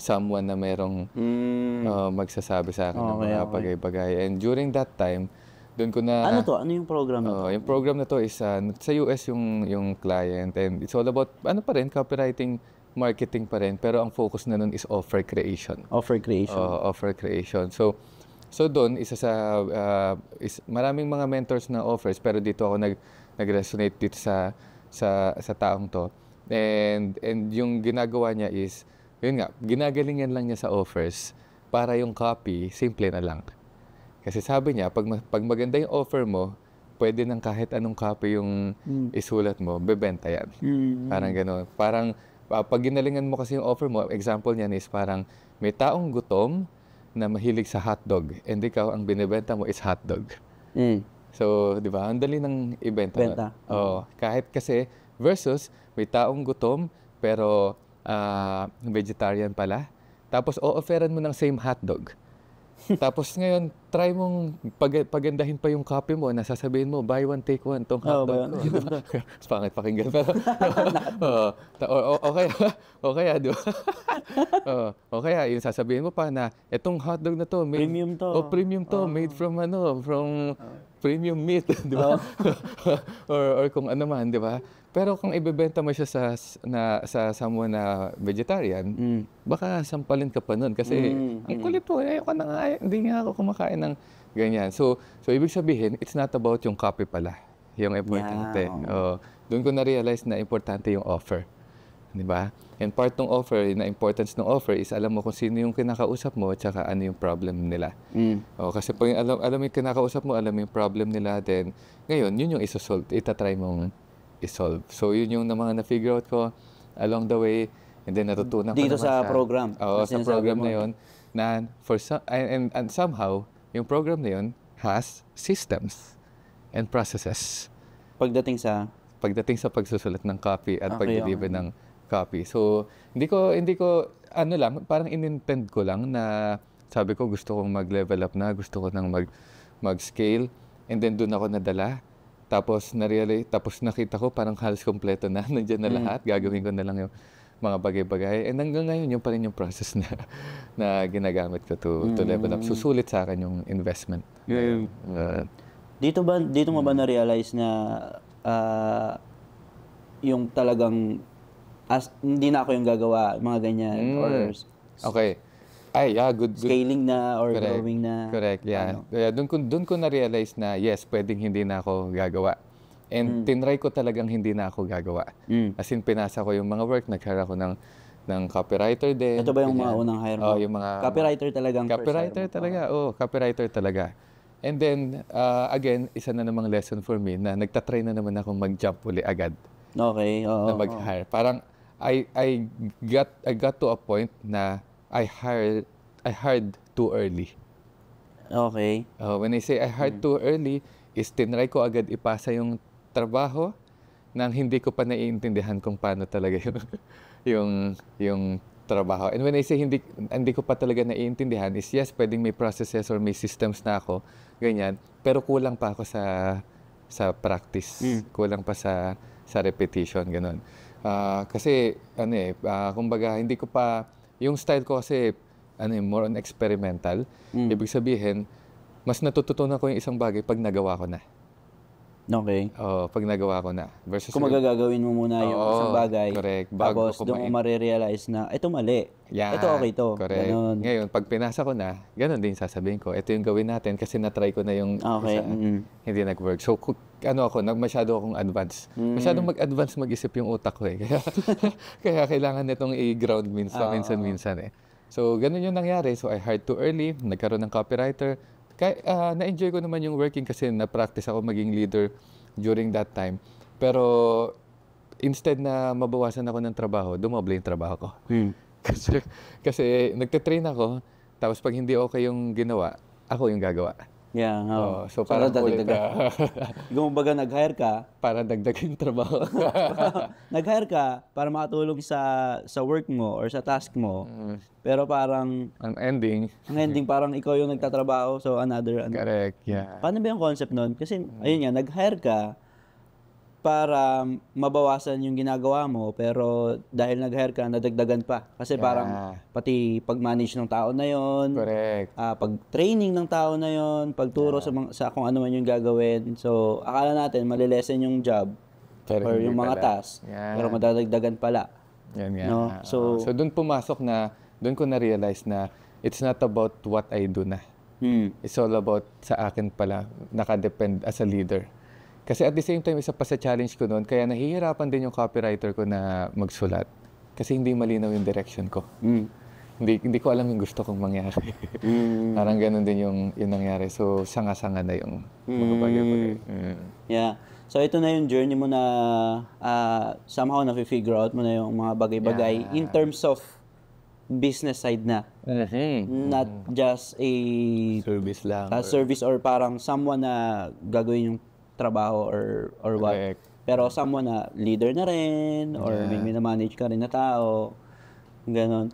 someone na merong mm. uh, magsasabi sa akin okay, ng mga okay. bagay-bagay. And during that time, doon ko na Ano to? Ano yung program na to? Oh, yung program na to is uh, sa US yung yung client and it's all about ano pa rin copywriting marketing pa rin pero ang focus na nun is offer creation. Offer creation. Oh, offer creation. So so doon isa sa uh, is maraming mga mentors na offers pero dito ako nag nag-resonate dito sa sa sa taong to. And and yung ginagawa niya is yun nga, ginagalingan lang niya sa offers para yung copy simple na lang. Kasi sabi niya, pag, pag maganda yung offer mo, pwede ng kahit anong copy yung hmm. isulat mo, bebenta yan. Mm. Parang gano'n. Parang pag ginalingan mo kasi yung offer mo, example niyan is parang may taong gutom na mahilig sa hotdog and ikaw ang binebenta mo is hotdog. Mm. So, di ba? Ang dali ng ibenta. Benta. No? Oo. Kahit kasi versus may taong gutom pero uh, vegetarian pala. Tapos o-offeran mo ng same hotdog. Tapos ngayon, try mong pag- pagandahin pa yung copy mo na sasabihin mo, buy one, take one, tong hotdog. Oh, no, diba? pangit pakinggan. Pero, oh, o, o, okay. kaya, di ba? oh, o kaya, yung sasabihin mo pa na, etong hotdog na to, made, premium to. Oh, premium to, oh. made from ano, from, oh premium meat, di ba? Oh. or, or kung ano man, di ba? Pero kung ibebenta mo siya sa na sa someone na vegetarian, mm. baka sampalin ka pa nun kasi mm. ang mm. kulit po, ayoko na nga, hindi nga ako kumakain ng ganyan. So, so ibig sabihin, it's not about yung copy pala, yung importante. Yeah. Oh, doon ko na-realize na importante yung offer. Di ba? And part ng offer, na importance ng offer is alam mo kung sino yung kinakausap mo at saka ano yung problem nila. Mm. O, kasi pag alam, alam mo yung kinakausap mo, alam mo yung problem nila, then ngayon, yun yung isosolve, itatry mong isolve. So, yun yung na mga na-figure out ko along the way and then natutunan Dito ko Dito sa, sa program. Oo, sa program mo. na yun. Na for some, and, and, and somehow, yung program na yun has systems and processes. Pagdating sa? Pagdating sa pagsusulat ng copy at okay, pag-deliver okay. ng copy. So, hindi ko, hindi ko, ano lang, parang inintend ko lang na sabi ko gusto kong mag-level up na, gusto ko nang mag, mag-scale. And then doon ako nadala. Tapos na-realize, tapos nakita ko parang halos kompleto na, nandiyan na mm. lahat, mm. gagawin ko na lang yung mga bagay-bagay. And hanggang ngayon, yung pa rin yung process na, na ginagamit ko to, mm. to level up. Susulit so, sa akin yung investment. Yeah, Uh, dito ba dito mo ba mm. na-realize na uh, yung talagang as hindi na ako yung gagawa, mga ganyan. Mm. Or, okay. Ay, yeah, good, good. Scaling na or Correct. growing na. Correct, yeah. Ano. Kaya doon ko, doon ko na-realize na, yes, pwedeng hindi na ako gagawa. And mm. tinry ko talagang hindi na ako gagawa. Mm. As in, pinasa ko yung mga work, nag-hire ako ng, ng copywriter din. Ito ba yung ganyan. mga unang hire mo? Oh, yung mga... Copywriter talagang Copywriter talaga, oo. Oh, copywriter talaga. And then, uh, again, isa na namang lesson for me na nagtatry na naman akong mag-jump uli agad. Okay, oo. Na mag-hire. Oo. Parang, I I got I got to a point na I hired I hired too early. Okay. Uh, when I say I hired hmm. too early, is tinry ko agad ipasa yung trabaho nang hindi ko pa naiintindihan kung paano talaga yung yung yung trabaho. And when I say hindi hindi ko pa talaga naiintindihan is yes, pwedeng may processes or may systems na ako, ganyan, pero kulang pa ako sa sa practice, mm. kulang pa sa sa repetition, ganun. Uh, kasi ano eh, uh, kumbaga hindi ko pa, yung style ko kasi ano eh, more on experimental. Mm. Ibig sabihin, mas natututunan ko yung isang bagay pag nagawa ko na. Okay. Oh, pag nagawa ko na. Versus Kung magagagawin mo muna yung Oo, isang bagay, correct. Bago tapos ko doon ma- marirealize na, ito mali. Yan, Ito okay to. Correct. Ganun. Ngayon, pag pinasa ko na, ganun din sasabihin ko. Ito yung gawin natin kasi na-try ko na yung Okay. isa, mm. hindi nag-work. So, ano ako, nag, masyado akong advance. Mm. Masyadong mag-advance mag-isip yung utak ko eh. Kaya, kaya kailangan nitong i-ground minsan, ah, minsan, minsan eh. So, ganun yung nangyari. So, I hired too early, nagkaroon ng copywriter, uh, na-enjoy ko naman yung working kasi na-practice ako maging leader during that time. Pero instead na mabawasan ako ng trabaho, dumoble yung trabaho ko. Hmm. kasi, kasi nagtitrain ako, tapos pag hindi okay yung ginawa, ako yung gagawa. Yeah, oh. oh so, so para dagdagan. Kung baga nag-hire ka para dagdagan trabaho. nag-hire ka para makatulong sa sa work mo or sa task mo. Mm. Pero parang ang ending, ang ending parang ikaw yung nagtatrabaho so another ano. Correct, yeah. Paano ba yung concept noon? Kasi ayun nga, nag-hire ka para mabawasan yung ginagawa mo pero dahil nag-hire ka nadagdagan pa kasi yeah. parang pati pag-manage ng tao na yon correct uh, pag-training ng tao na yon pagturo yeah. sa mga, sa kung ano man yung gagawin so akala natin malilesen yung job pero or yung mga pala. task yeah. pero madadagdagan pala yan nga no? so so doon pumasok na doon ko na realize na it's not about what I do na hmm. it's all about sa akin pala nakadepend as a leader kasi at the same time, isa pa sa challenge ko noon, kaya nahihirapan din yung copywriter ko na magsulat. Kasi hindi malinaw yung direction ko. Mm. Hindi, hindi ko alam yung gusto kong mangyari. Mm. Parang ganun din yung, yung nangyari. So, sanga-sanga na yung magbabagay-bagay. Mm. mm. Yeah. So, ito na yung journey mo na uh, somehow na-figure out mo na yung mga bagay-bagay yeah. in terms of business side na. Mm-hmm. Not mm-hmm. just a... Service lang. Uh, or... Service or parang someone na gagawin yung trabaho or or what. Correct. Pero someone na leader na rin or yeah. may manage ka rin na tao. Ganon.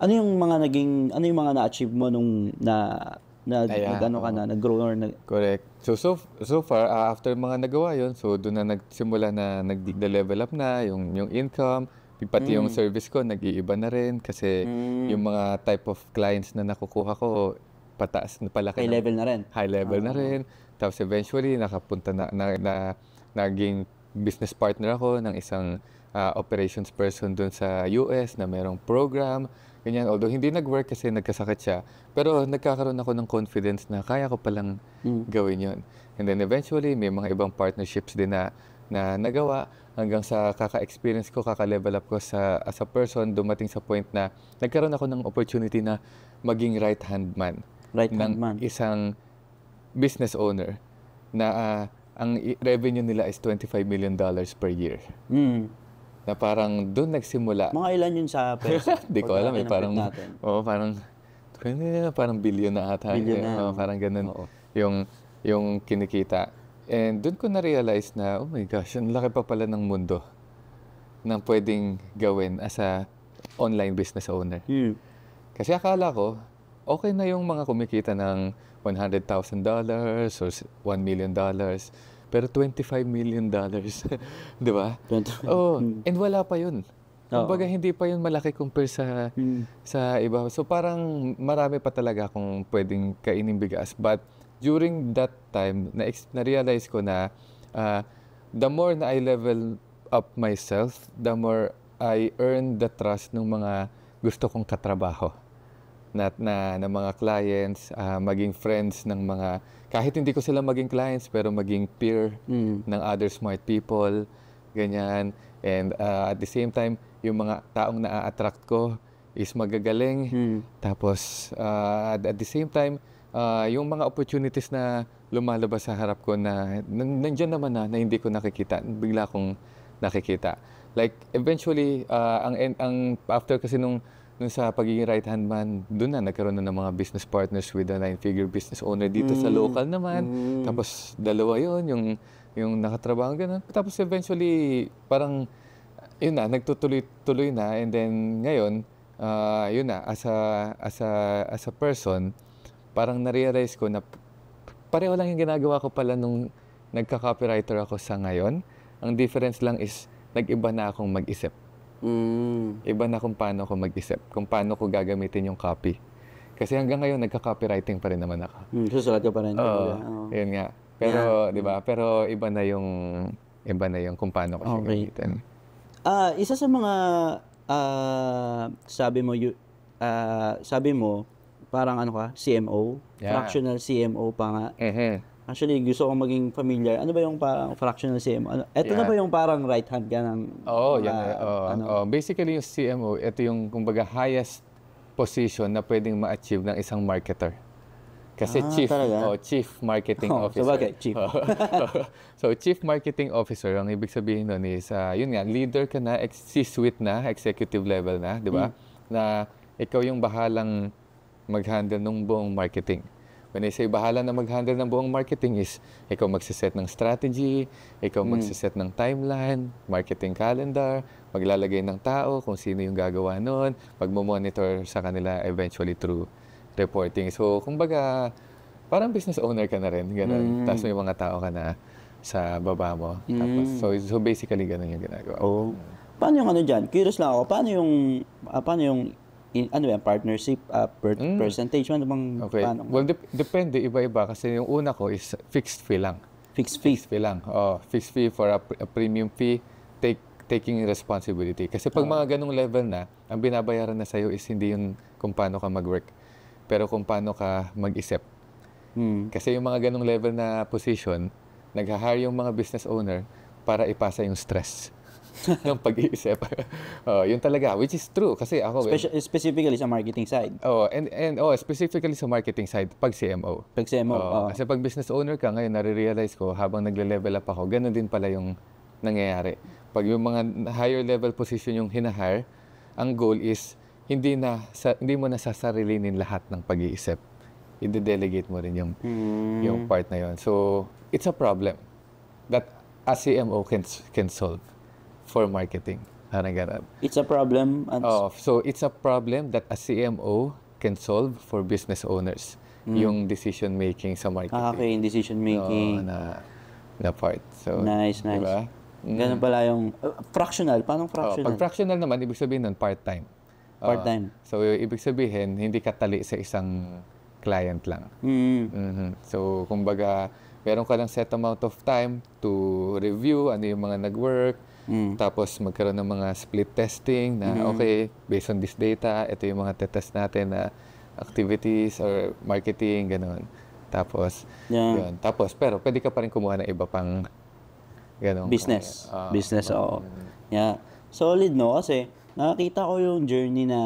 Ano yung mga naging ano yung mga na-achieve mo nung na na ano ka na nag-grow or nag Correct. So so so far uh, after mga nagawa yon, so doon na nagsimula na nag-level up na yung yung income, pati mm. yung service ko nag-iiba na rin kasi mm. yung mga type of clients na nakukuha ko pataas na pala high na, level na rin. High level uh-huh. na rin. Tapos eventually, nakapunta na, na, na naging business partner ako ng isang uh, operations person doon sa US na merong program, ganyan. Although hindi nag-work kasi nagkasakit siya, pero nagkakaroon ako ng confidence na kaya ko palang mm. gawin yon. And then eventually, may mga ibang partnerships din na, na nagawa hanggang sa kaka-experience ko, kaka-level up ko sa, as a person, dumating sa point na nagkaroon ako ng opportunity na maging right-hand man. Right-hand man. Isang business owner na uh, ang revenue nila is 25 million dollars per year. Mm. Na parang doon nagsimula. Mga ilan yun sa peso? Hindi ko alam eh. Parang, oo, oh, parang, parang billion na ata. Billion eh. na. Oh, parang ganun oo. yung, yung kinikita. And doon ko na-realize na, oh my gosh, ang laki pa pala ng mundo na pwedeng gawin as a online business owner. Mm. Kasi akala ko, okay na yung mga kumikita ng $100,000 or $1 million. Pero $25 million, di ba? oh, hmm. and wala pa yun. Kumbaga, hindi pa yun malaki compare sa, mm. sa iba. So, parang marami pa talaga kung pwedeng kainin bigas. But during that time, na, na-realize ko na uh, the more na I level up myself, the more I earn the trust ng mga gusto kong katrabaho na, na, ng mga clients, uh, maging friends ng mga, kahit hindi ko sila maging clients, pero maging peer mm. ng other smart people, ganyan. And uh, at the same time, yung mga taong na-attract ko is magagaling. Mm. Tapos, uh, at, at the same time, uh, yung mga opportunities na lumalabas sa harap ko na nandiyan naman na, na hindi ko nakikita, bigla kong nakikita. Like, eventually, uh, ang, ang after kasi nung nung sa pagiging right-hand man, doon na nagkaroon na ng mga business partners with a nine-figure business owner dito mm. sa local naman. Mm. Tapos dalawa yon yung yung nakatrabaho ganun. Tapos eventually parang yun na nagtutuloy-tuloy na and then ngayon uh, yun na as a as a as a person parang na-realize ko na pareho lang yung ginagawa ko pala nung nagka-copywriter ako sa ngayon. Ang difference lang is nag-iba na akong mag-isip. Mm. Iba na kung paano ko mag-isip, kung paano ko gagamitin yung copy. Kasi hanggang ngayon, nagka-copywriting pa rin naman ako. Mm, susulat ka pa rin. Oo, oh, oh. yun nga. Pero, yeah. di ba? Pero iba na yung, iba na yung kung paano ko siya okay. gamitin. Uh, isa sa mga, uh, sabi mo, you, uh, ah, sabi mo, parang ano ka, CMO, yeah. fractional CMO pa nga. Eh, eh. Actually, gusto ko maging familiar. Ano ba yung parang fractional CMO? Ano, ito yeah. na ba yung parang right hand ka ng... Oo, oh, yan. oh, ano? oh. Basically, yung CMO, ito yung kumbaga highest position na pwedeng ma-achieve ng isang marketer. Kasi ah, chief, oh, chief marketing oh, officer. So bagay, chief. so chief marketing officer, ang ibig sabihin nun is, uh, yun nga, leader ka na, C-suite na, executive level na, di ba? Mm. Na ikaw yung bahalang mag-handle ng buong marketing. When I say bahala na mag-handle ng buong marketing is ikaw magsiset ng strategy, ikaw mm. magsiset ng timeline, marketing calendar, maglalagay ng tao kung sino yung gagawa nun, magmo-monitor sa kanila eventually through reporting. So, kumbaga, parang business owner ka na rin, ganun. Mm. Tapos may mga tao ka na sa baba mo. Mm. Tapos, hmm. so, so basically, ganun yung ginagawa. Oh. Paano yung ano dyan? Curious lang ako, paano yung, uh, paano yung in, ano yan, partnership, uh, per, mm. percentage, ano bang, okay. paano? Well, dep- depende, iba-iba. Kasi yung una ko is fixed fee lang. Fixed fee? Fixed fee lang. Oh, fixed fee for a, pr- a premium fee, take taking responsibility. Kasi pag oh. mga ganung level na, ang binabayaran na sa iyo is hindi yung kung paano ka mag-work, pero kung paano ka mag-isip. mm. Kasi yung mga ganung level na position, nagha hire yung mga business owner para ipasa yung stress. ng pag-iisip. oh, yun talaga, which is true kasi ako Speci- specifically sa marketing side. Oh, and and oh, specifically sa marketing side pag CMO. Pag CMO. Oh, oh. Kasi pag business owner ka ngayon, nare-realize ko habang nagle-level up ako, ganun din pala yung nangyayari. Pag yung mga higher level position yung hinahire, ang goal is hindi na sa, hindi mo na nasasarilinin lahat ng pag-iisip. i delegate mo rin yung mm. yung part na yon. So, it's a problem that a CMO can can solve for marketing. Parang ganun. It's a problem. And... Oh, so it's a problem that a CMO can solve for business owners. Mm. Yung decision making sa marketing. Ah, okay, yung decision making. Oh, na, na part. So, nice, nice. Diba? Mm. Ganun pala yung uh, fractional. Paano oh, fractional? Oh, pag fractional naman, ibig sabihin nun part-time. Oh, part-time. Uh, so, ibig sabihin, hindi ka tali sa isang client lang. Mm. Mm-hmm. So, kumbaga, meron ka lang set amount of time to review ano yung mga nag-work, Mm. Tapos magkaroon ng mga split testing na mm okay, based on this data, ito yung mga test natin na activities or marketing, ganun. Tapos, yeah. yun. Tapos, pero pwede ka pa rin kumuha ng iba pang ganun. Business. Uh, Business, uh, oo. Yeah. Solid, no? Kasi nakakita ko yung journey na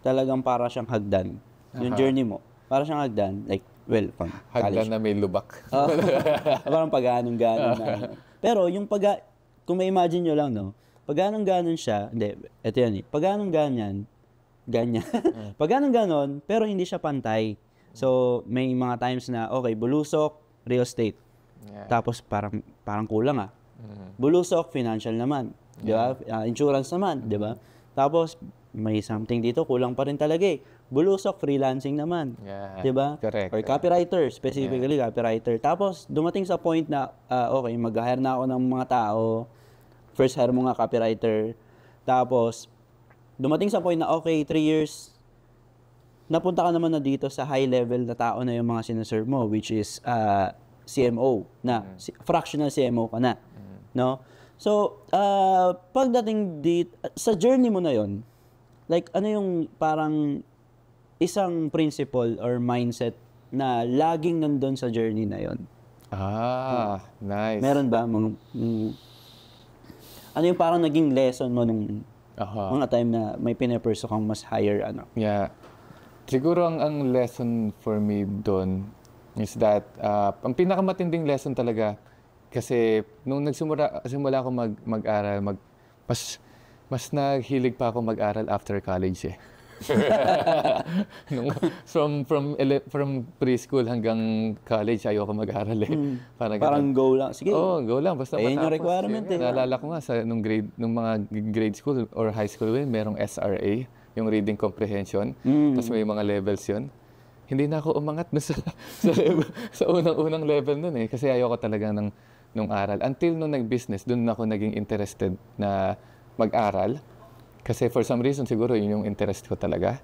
talagang para siyang hagdan. Yung uh-huh. journey mo. Para siyang hagdan. Like, well, pang Hagdan college. na may lubak. oh, parang pag-anong-ganon ah. na. Ano. Pero yung pag kung may imagine nyo lang, no? Pag ganun ganon siya, hindi, eto yan eh. Pag ganun ganyan, ganyan. Mm. Pag ganun ganon, pero hindi siya pantay. So, may mga times na, okay, bulusok, real estate. Yeah. Tapos parang parang kulang ah. Mm-hmm. Bulusok, financial naman. Yeah. Di ba? Uh, insurance naman, mm-hmm. di ba? Mm-hmm. Tapos may something dito, kulang pa rin talaga eh. Bulusok, freelancing naman. Yeah. 'Di ba? Correct. Or copywriter, specifically yeah. copywriter. Tapos dumating sa point na uh, okay, mag-hire na ako ng mga tao. First hire mo nga copywriter. Tapos dumating sa point na okay, three years napunta ka naman na dito sa high level na tao na yung mga sinaserve mo which is uh, ah, CMO na mm. fractional CMO ka na mm. no so uh, pagdating dito sa journey mo na yon like ano yung parang isang principle or mindset na laging nandun sa journey na yon. Ah, nice. Meron ba? Mga, mm, ano yung parang naging lesson mo nung uh-huh. mga time na may pinaperso kang mas higher ano? Yeah. Siguro ang, ang lesson for me doon is that uh, ang pinakamatinding lesson talaga kasi nung nagsimula simula ako mag mag-aral mag mas mas nahilig pa ako mag-aral after college eh. Nung, from from ele- from preschool hanggang college ayoko mag-aral eh. Mm. Parang, Parang go lang. Sige. oh, go lang basta Ayun yung matapos. requirement eh. Naalala ko nga sa nung grade nung mga grade school or high school eh, merong SRA, yung reading comprehension. Mm. Tapos may mga levels 'yon. Hindi na ako umangat na sa sa, sa unang-unang level nun eh kasi ayoko talaga ng nung aral. Until nung nag-business, doon ako naging interested na mag-aral. Kasi for some reason, siguro yun yung interest ko talaga.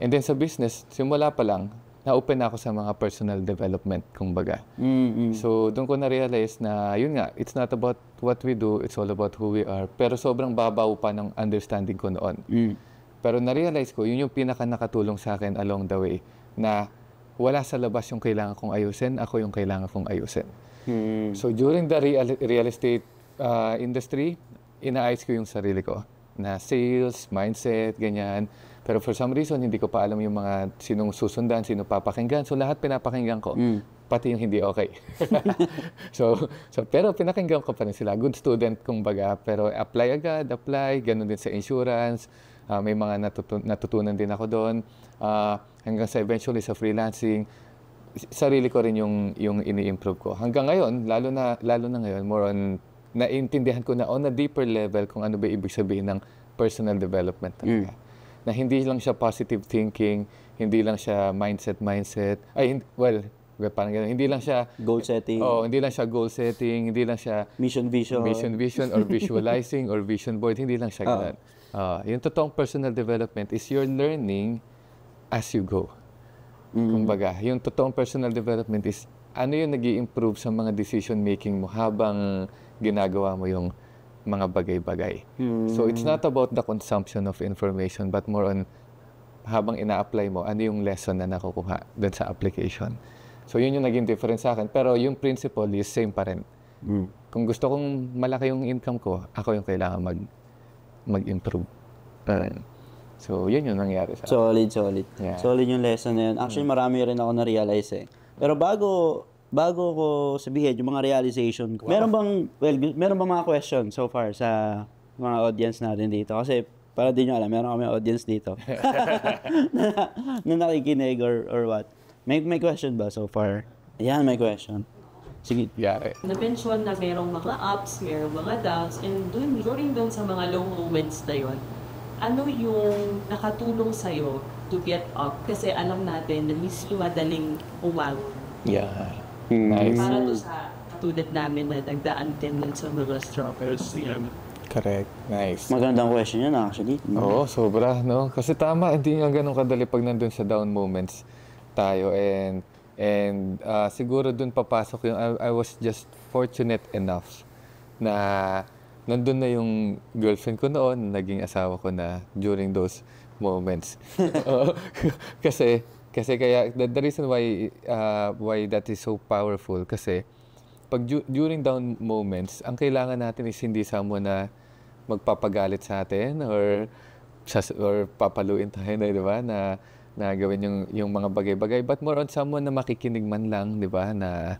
And then sa business, simula pa lang, na-open ako sa mga personal development, kumbaga. Mm-hmm. So, doon ko na-realize na, yun nga, it's not about what we do, it's all about who we are. Pero sobrang babaw pa ng understanding ko noon. Mm. Pero na-realize ko, yun yung pinaka nakatulong sa akin along the way, na wala sa labas yung kailangan kong ayusin, ako yung kailangan kong ayusin. Hmm. So during the real, real estate uh, industry, inaayos ko yung sarili ko na sales, mindset, ganyan. Pero for some reason, hindi ko pa alam yung mga sinong susundan, sino papakinggan. So lahat pinapakinggan ko. Mm. Pati yung hindi okay. so, so, pero pinakinggan ko pa rin sila. Good student, kumbaga. Pero apply agad, apply. Ganun din sa insurance. Uh, may mga natutun- natutunan din ako doon. Uh, hanggang sa eventually sa freelancing sarili ko rin yung yung ini-improve ko. Hanggang ngayon, lalo na lalo na ngayon more on naiintindihan ko na on a deeper level kung ano ba ibig sabihin ng personal development talaga. Mm. Na hindi lang siya positive thinking, hindi lang siya mindset mindset. Ay well, parang ganun. Hindi lang siya goal setting. Oh, hindi lang siya goal setting, hindi lang siya mission vision. Mission vision or visualizing or vision board, hindi lang siya uh. ganun. Uh, yung totoong personal development is your learning as you go. Mm. Kumbaga, yung totoong personal development is ano yung nag improve sa mga decision making mo habang ginagawa mo yung mga bagay-bagay. Mm. So it's not about the consumption of information but more on habang ina-apply mo, ano yung lesson na nakukuha dun sa application. So yun yung naging difference sa akin. Pero yung principle is same pa rin. Mm. Kung gusto kong malaki yung income ko, ako yung kailangan mag, mag-improve pa So yun yung nangyari sa akin. Solid, solid. Yeah. Solid yung lesson na yun. Actually, marami rin ako na-realize eh. Pero bago bago ko sabihin yung mga realization ko, wow. meron bang, well, meron bang mga questions so far sa mga audience natin dito? Kasi para din nyo alam, meron kami audience dito na, na nakikinig or, or what. May, may question ba so far? Yan, may question. Sige. Yari. Na-mention na merong mga ups, merong mga downs, and dun, during dun sa mga low moments na yon, ano yung nakatulong sa'yo to get up? Kasi alam natin na miss yung madaling umago. Yeah. Hmm. Nice. Para to sa katulad namin na nagdaan din lang sa mga struggles. Yan. Um, Correct. Nice. Magandang question yan ah, actually. Mm. Oo, hmm. sobra. No? Kasi tama, hindi nga ganun kadali pag nandun sa down moments tayo. And, and uh, siguro dun papasok yung I, I was just fortunate enough na nandun na yung girlfriend ko noon, naging asawa ko na during those moments. uh, kasi kasi kaya, the, the reason why, uh, why that is so powerful, kasi pag during down moments, ang kailangan natin is hindi someone na magpapagalit sa atin or sas- or papaluin tayo na, di ba, na, na yung, yung mga bagay-bagay. But more on someone na makikinig man lang, di ba, na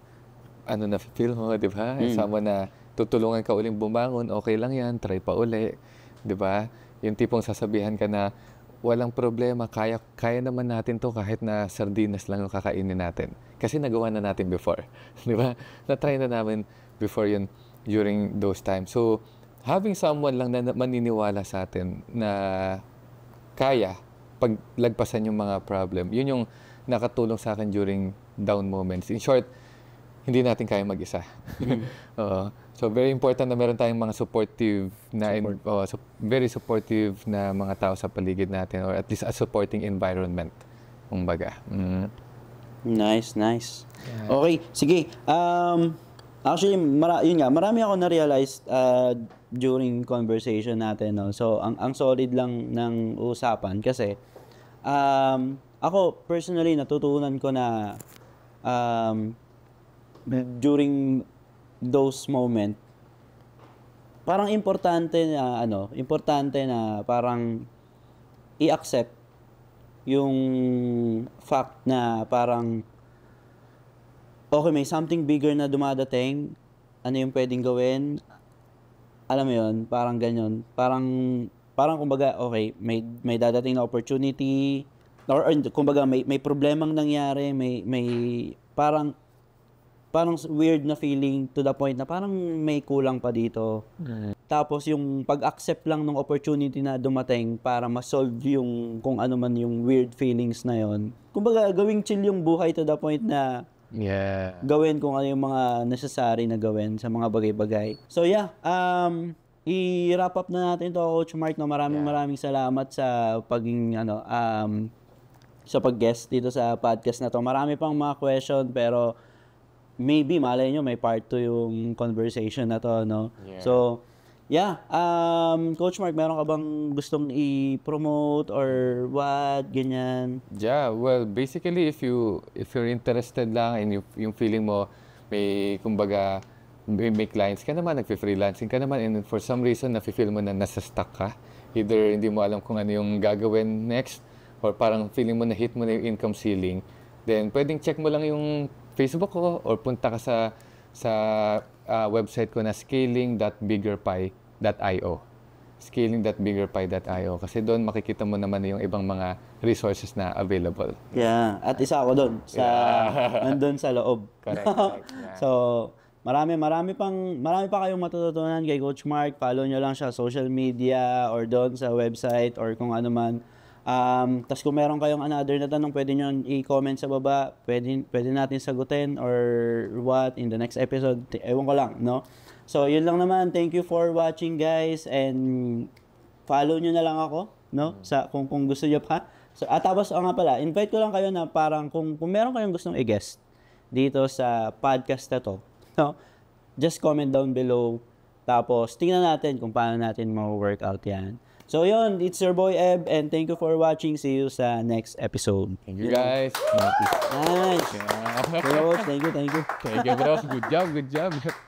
ano na feel mo, di ba? Mm. Someone na tutulungan ka uling bumangon, okay lang yan, try pa uli, di ba? Yung tipong sasabihan ka na, walang problema, kaya, kaya naman natin to kahit na sardinas lang yung kakainin natin. Kasi nagawa na natin before. Di ba? Na-try na namin before yun during those times. So, having someone lang na maniniwala sa atin na kaya paglagpasan yung mga problem, yun yung nakatulong sa akin during down moments. In short, hindi natin kaya mag-isa. Mm. uh, So very important na meron tayong mga supportive na Support. in, oh, so, very supportive na mga tao sa paligid natin or at least a supporting environment kumbaga. Mm. Nice, nice. Yeah. Okay, sige. Um actually mara, yun nga, marami ako na realize uh, during conversation natin no. So ang ang solid lang ng usapan kasi um ako personally natutunan ko na um during those moment, parang importante na ano, importante na parang i-accept yung fact na parang okay, may something bigger na dumadating. Ano yung pwedeng gawin? Alam mo yun, parang ganyan. Parang, parang kumbaga, okay, may, may dadating na opportunity. Or, or kumbaga, may, may problemang nangyari. May, may, parang parang weird na feeling to the point na parang may kulang pa dito. Mm. Tapos yung pag-accept lang ng opportunity na dumating para ma-solve yung kung ano man yung weird feelings na yon. Kumbaga gawing chill yung buhay to the point na yeah. gawin kung ano yung mga necessary na gawin sa mga bagay-bagay. So yeah, um, i-wrap up na natin to Coach Mark no maraming yeah. maraming salamat sa paging ano um, sa pag-guest dito sa podcast na to. Marami pang mga question pero maybe malay nyo may part 2 yung conversation na to, no? Yeah. So, yeah. Um, Coach Mark, meron ka bang gustong i-promote or what, ganyan? Yeah, well, basically, if you if you're interested lang and you, yung feeling mo may, kumbaga, may, may clients ka naman, nagfi freelancing ka naman, and for some reason, nafe-feel mo na nasa stuck ka. Either hindi mo alam kung ano yung gagawin next, or parang feeling mo na hit mo na yung income ceiling, then pwedeng check mo lang yung Facebook ko or punta ka sa sa uh, website ko na scaling.biggerpie.io scaling.biggerpie.io kasi doon makikita mo naman yung ibang mga resources na available. Yeah, at isa ako doon sa yeah. nandun sa loob. Correct. correct yeah. so, marami marami pang marami pa kayong matututunan kay Coach Mark. Follow niyo lang siya sa social media or doon sa website or kung ano man. Um, Tapos kung meron kayong another na tanong, pwede nyo i-comment sa baba. Pwede, pwede natin sagutin or what in the next episode. Ewan ko lang, no? So, yun lang naman. Thank you for watching, guys. And follow nyo na lang ako, no? Sa, kung, kung gusto nyo pa. So, at ah, tapos, oh, nga pala, invite ko lang kayo na parang kung, kung meron kayong gustong i-guest dito sa podcast na to, no? Just comment down below. Tapos, tingnan natin kung paano natin ma-workout yan. So yon, it's your boy Eb and thank you for watching. See you sa next episode. Thank you guys. Thank you. Nice. Yeah. Bro, thank you, thank you. Thank you bro. Good job, good job.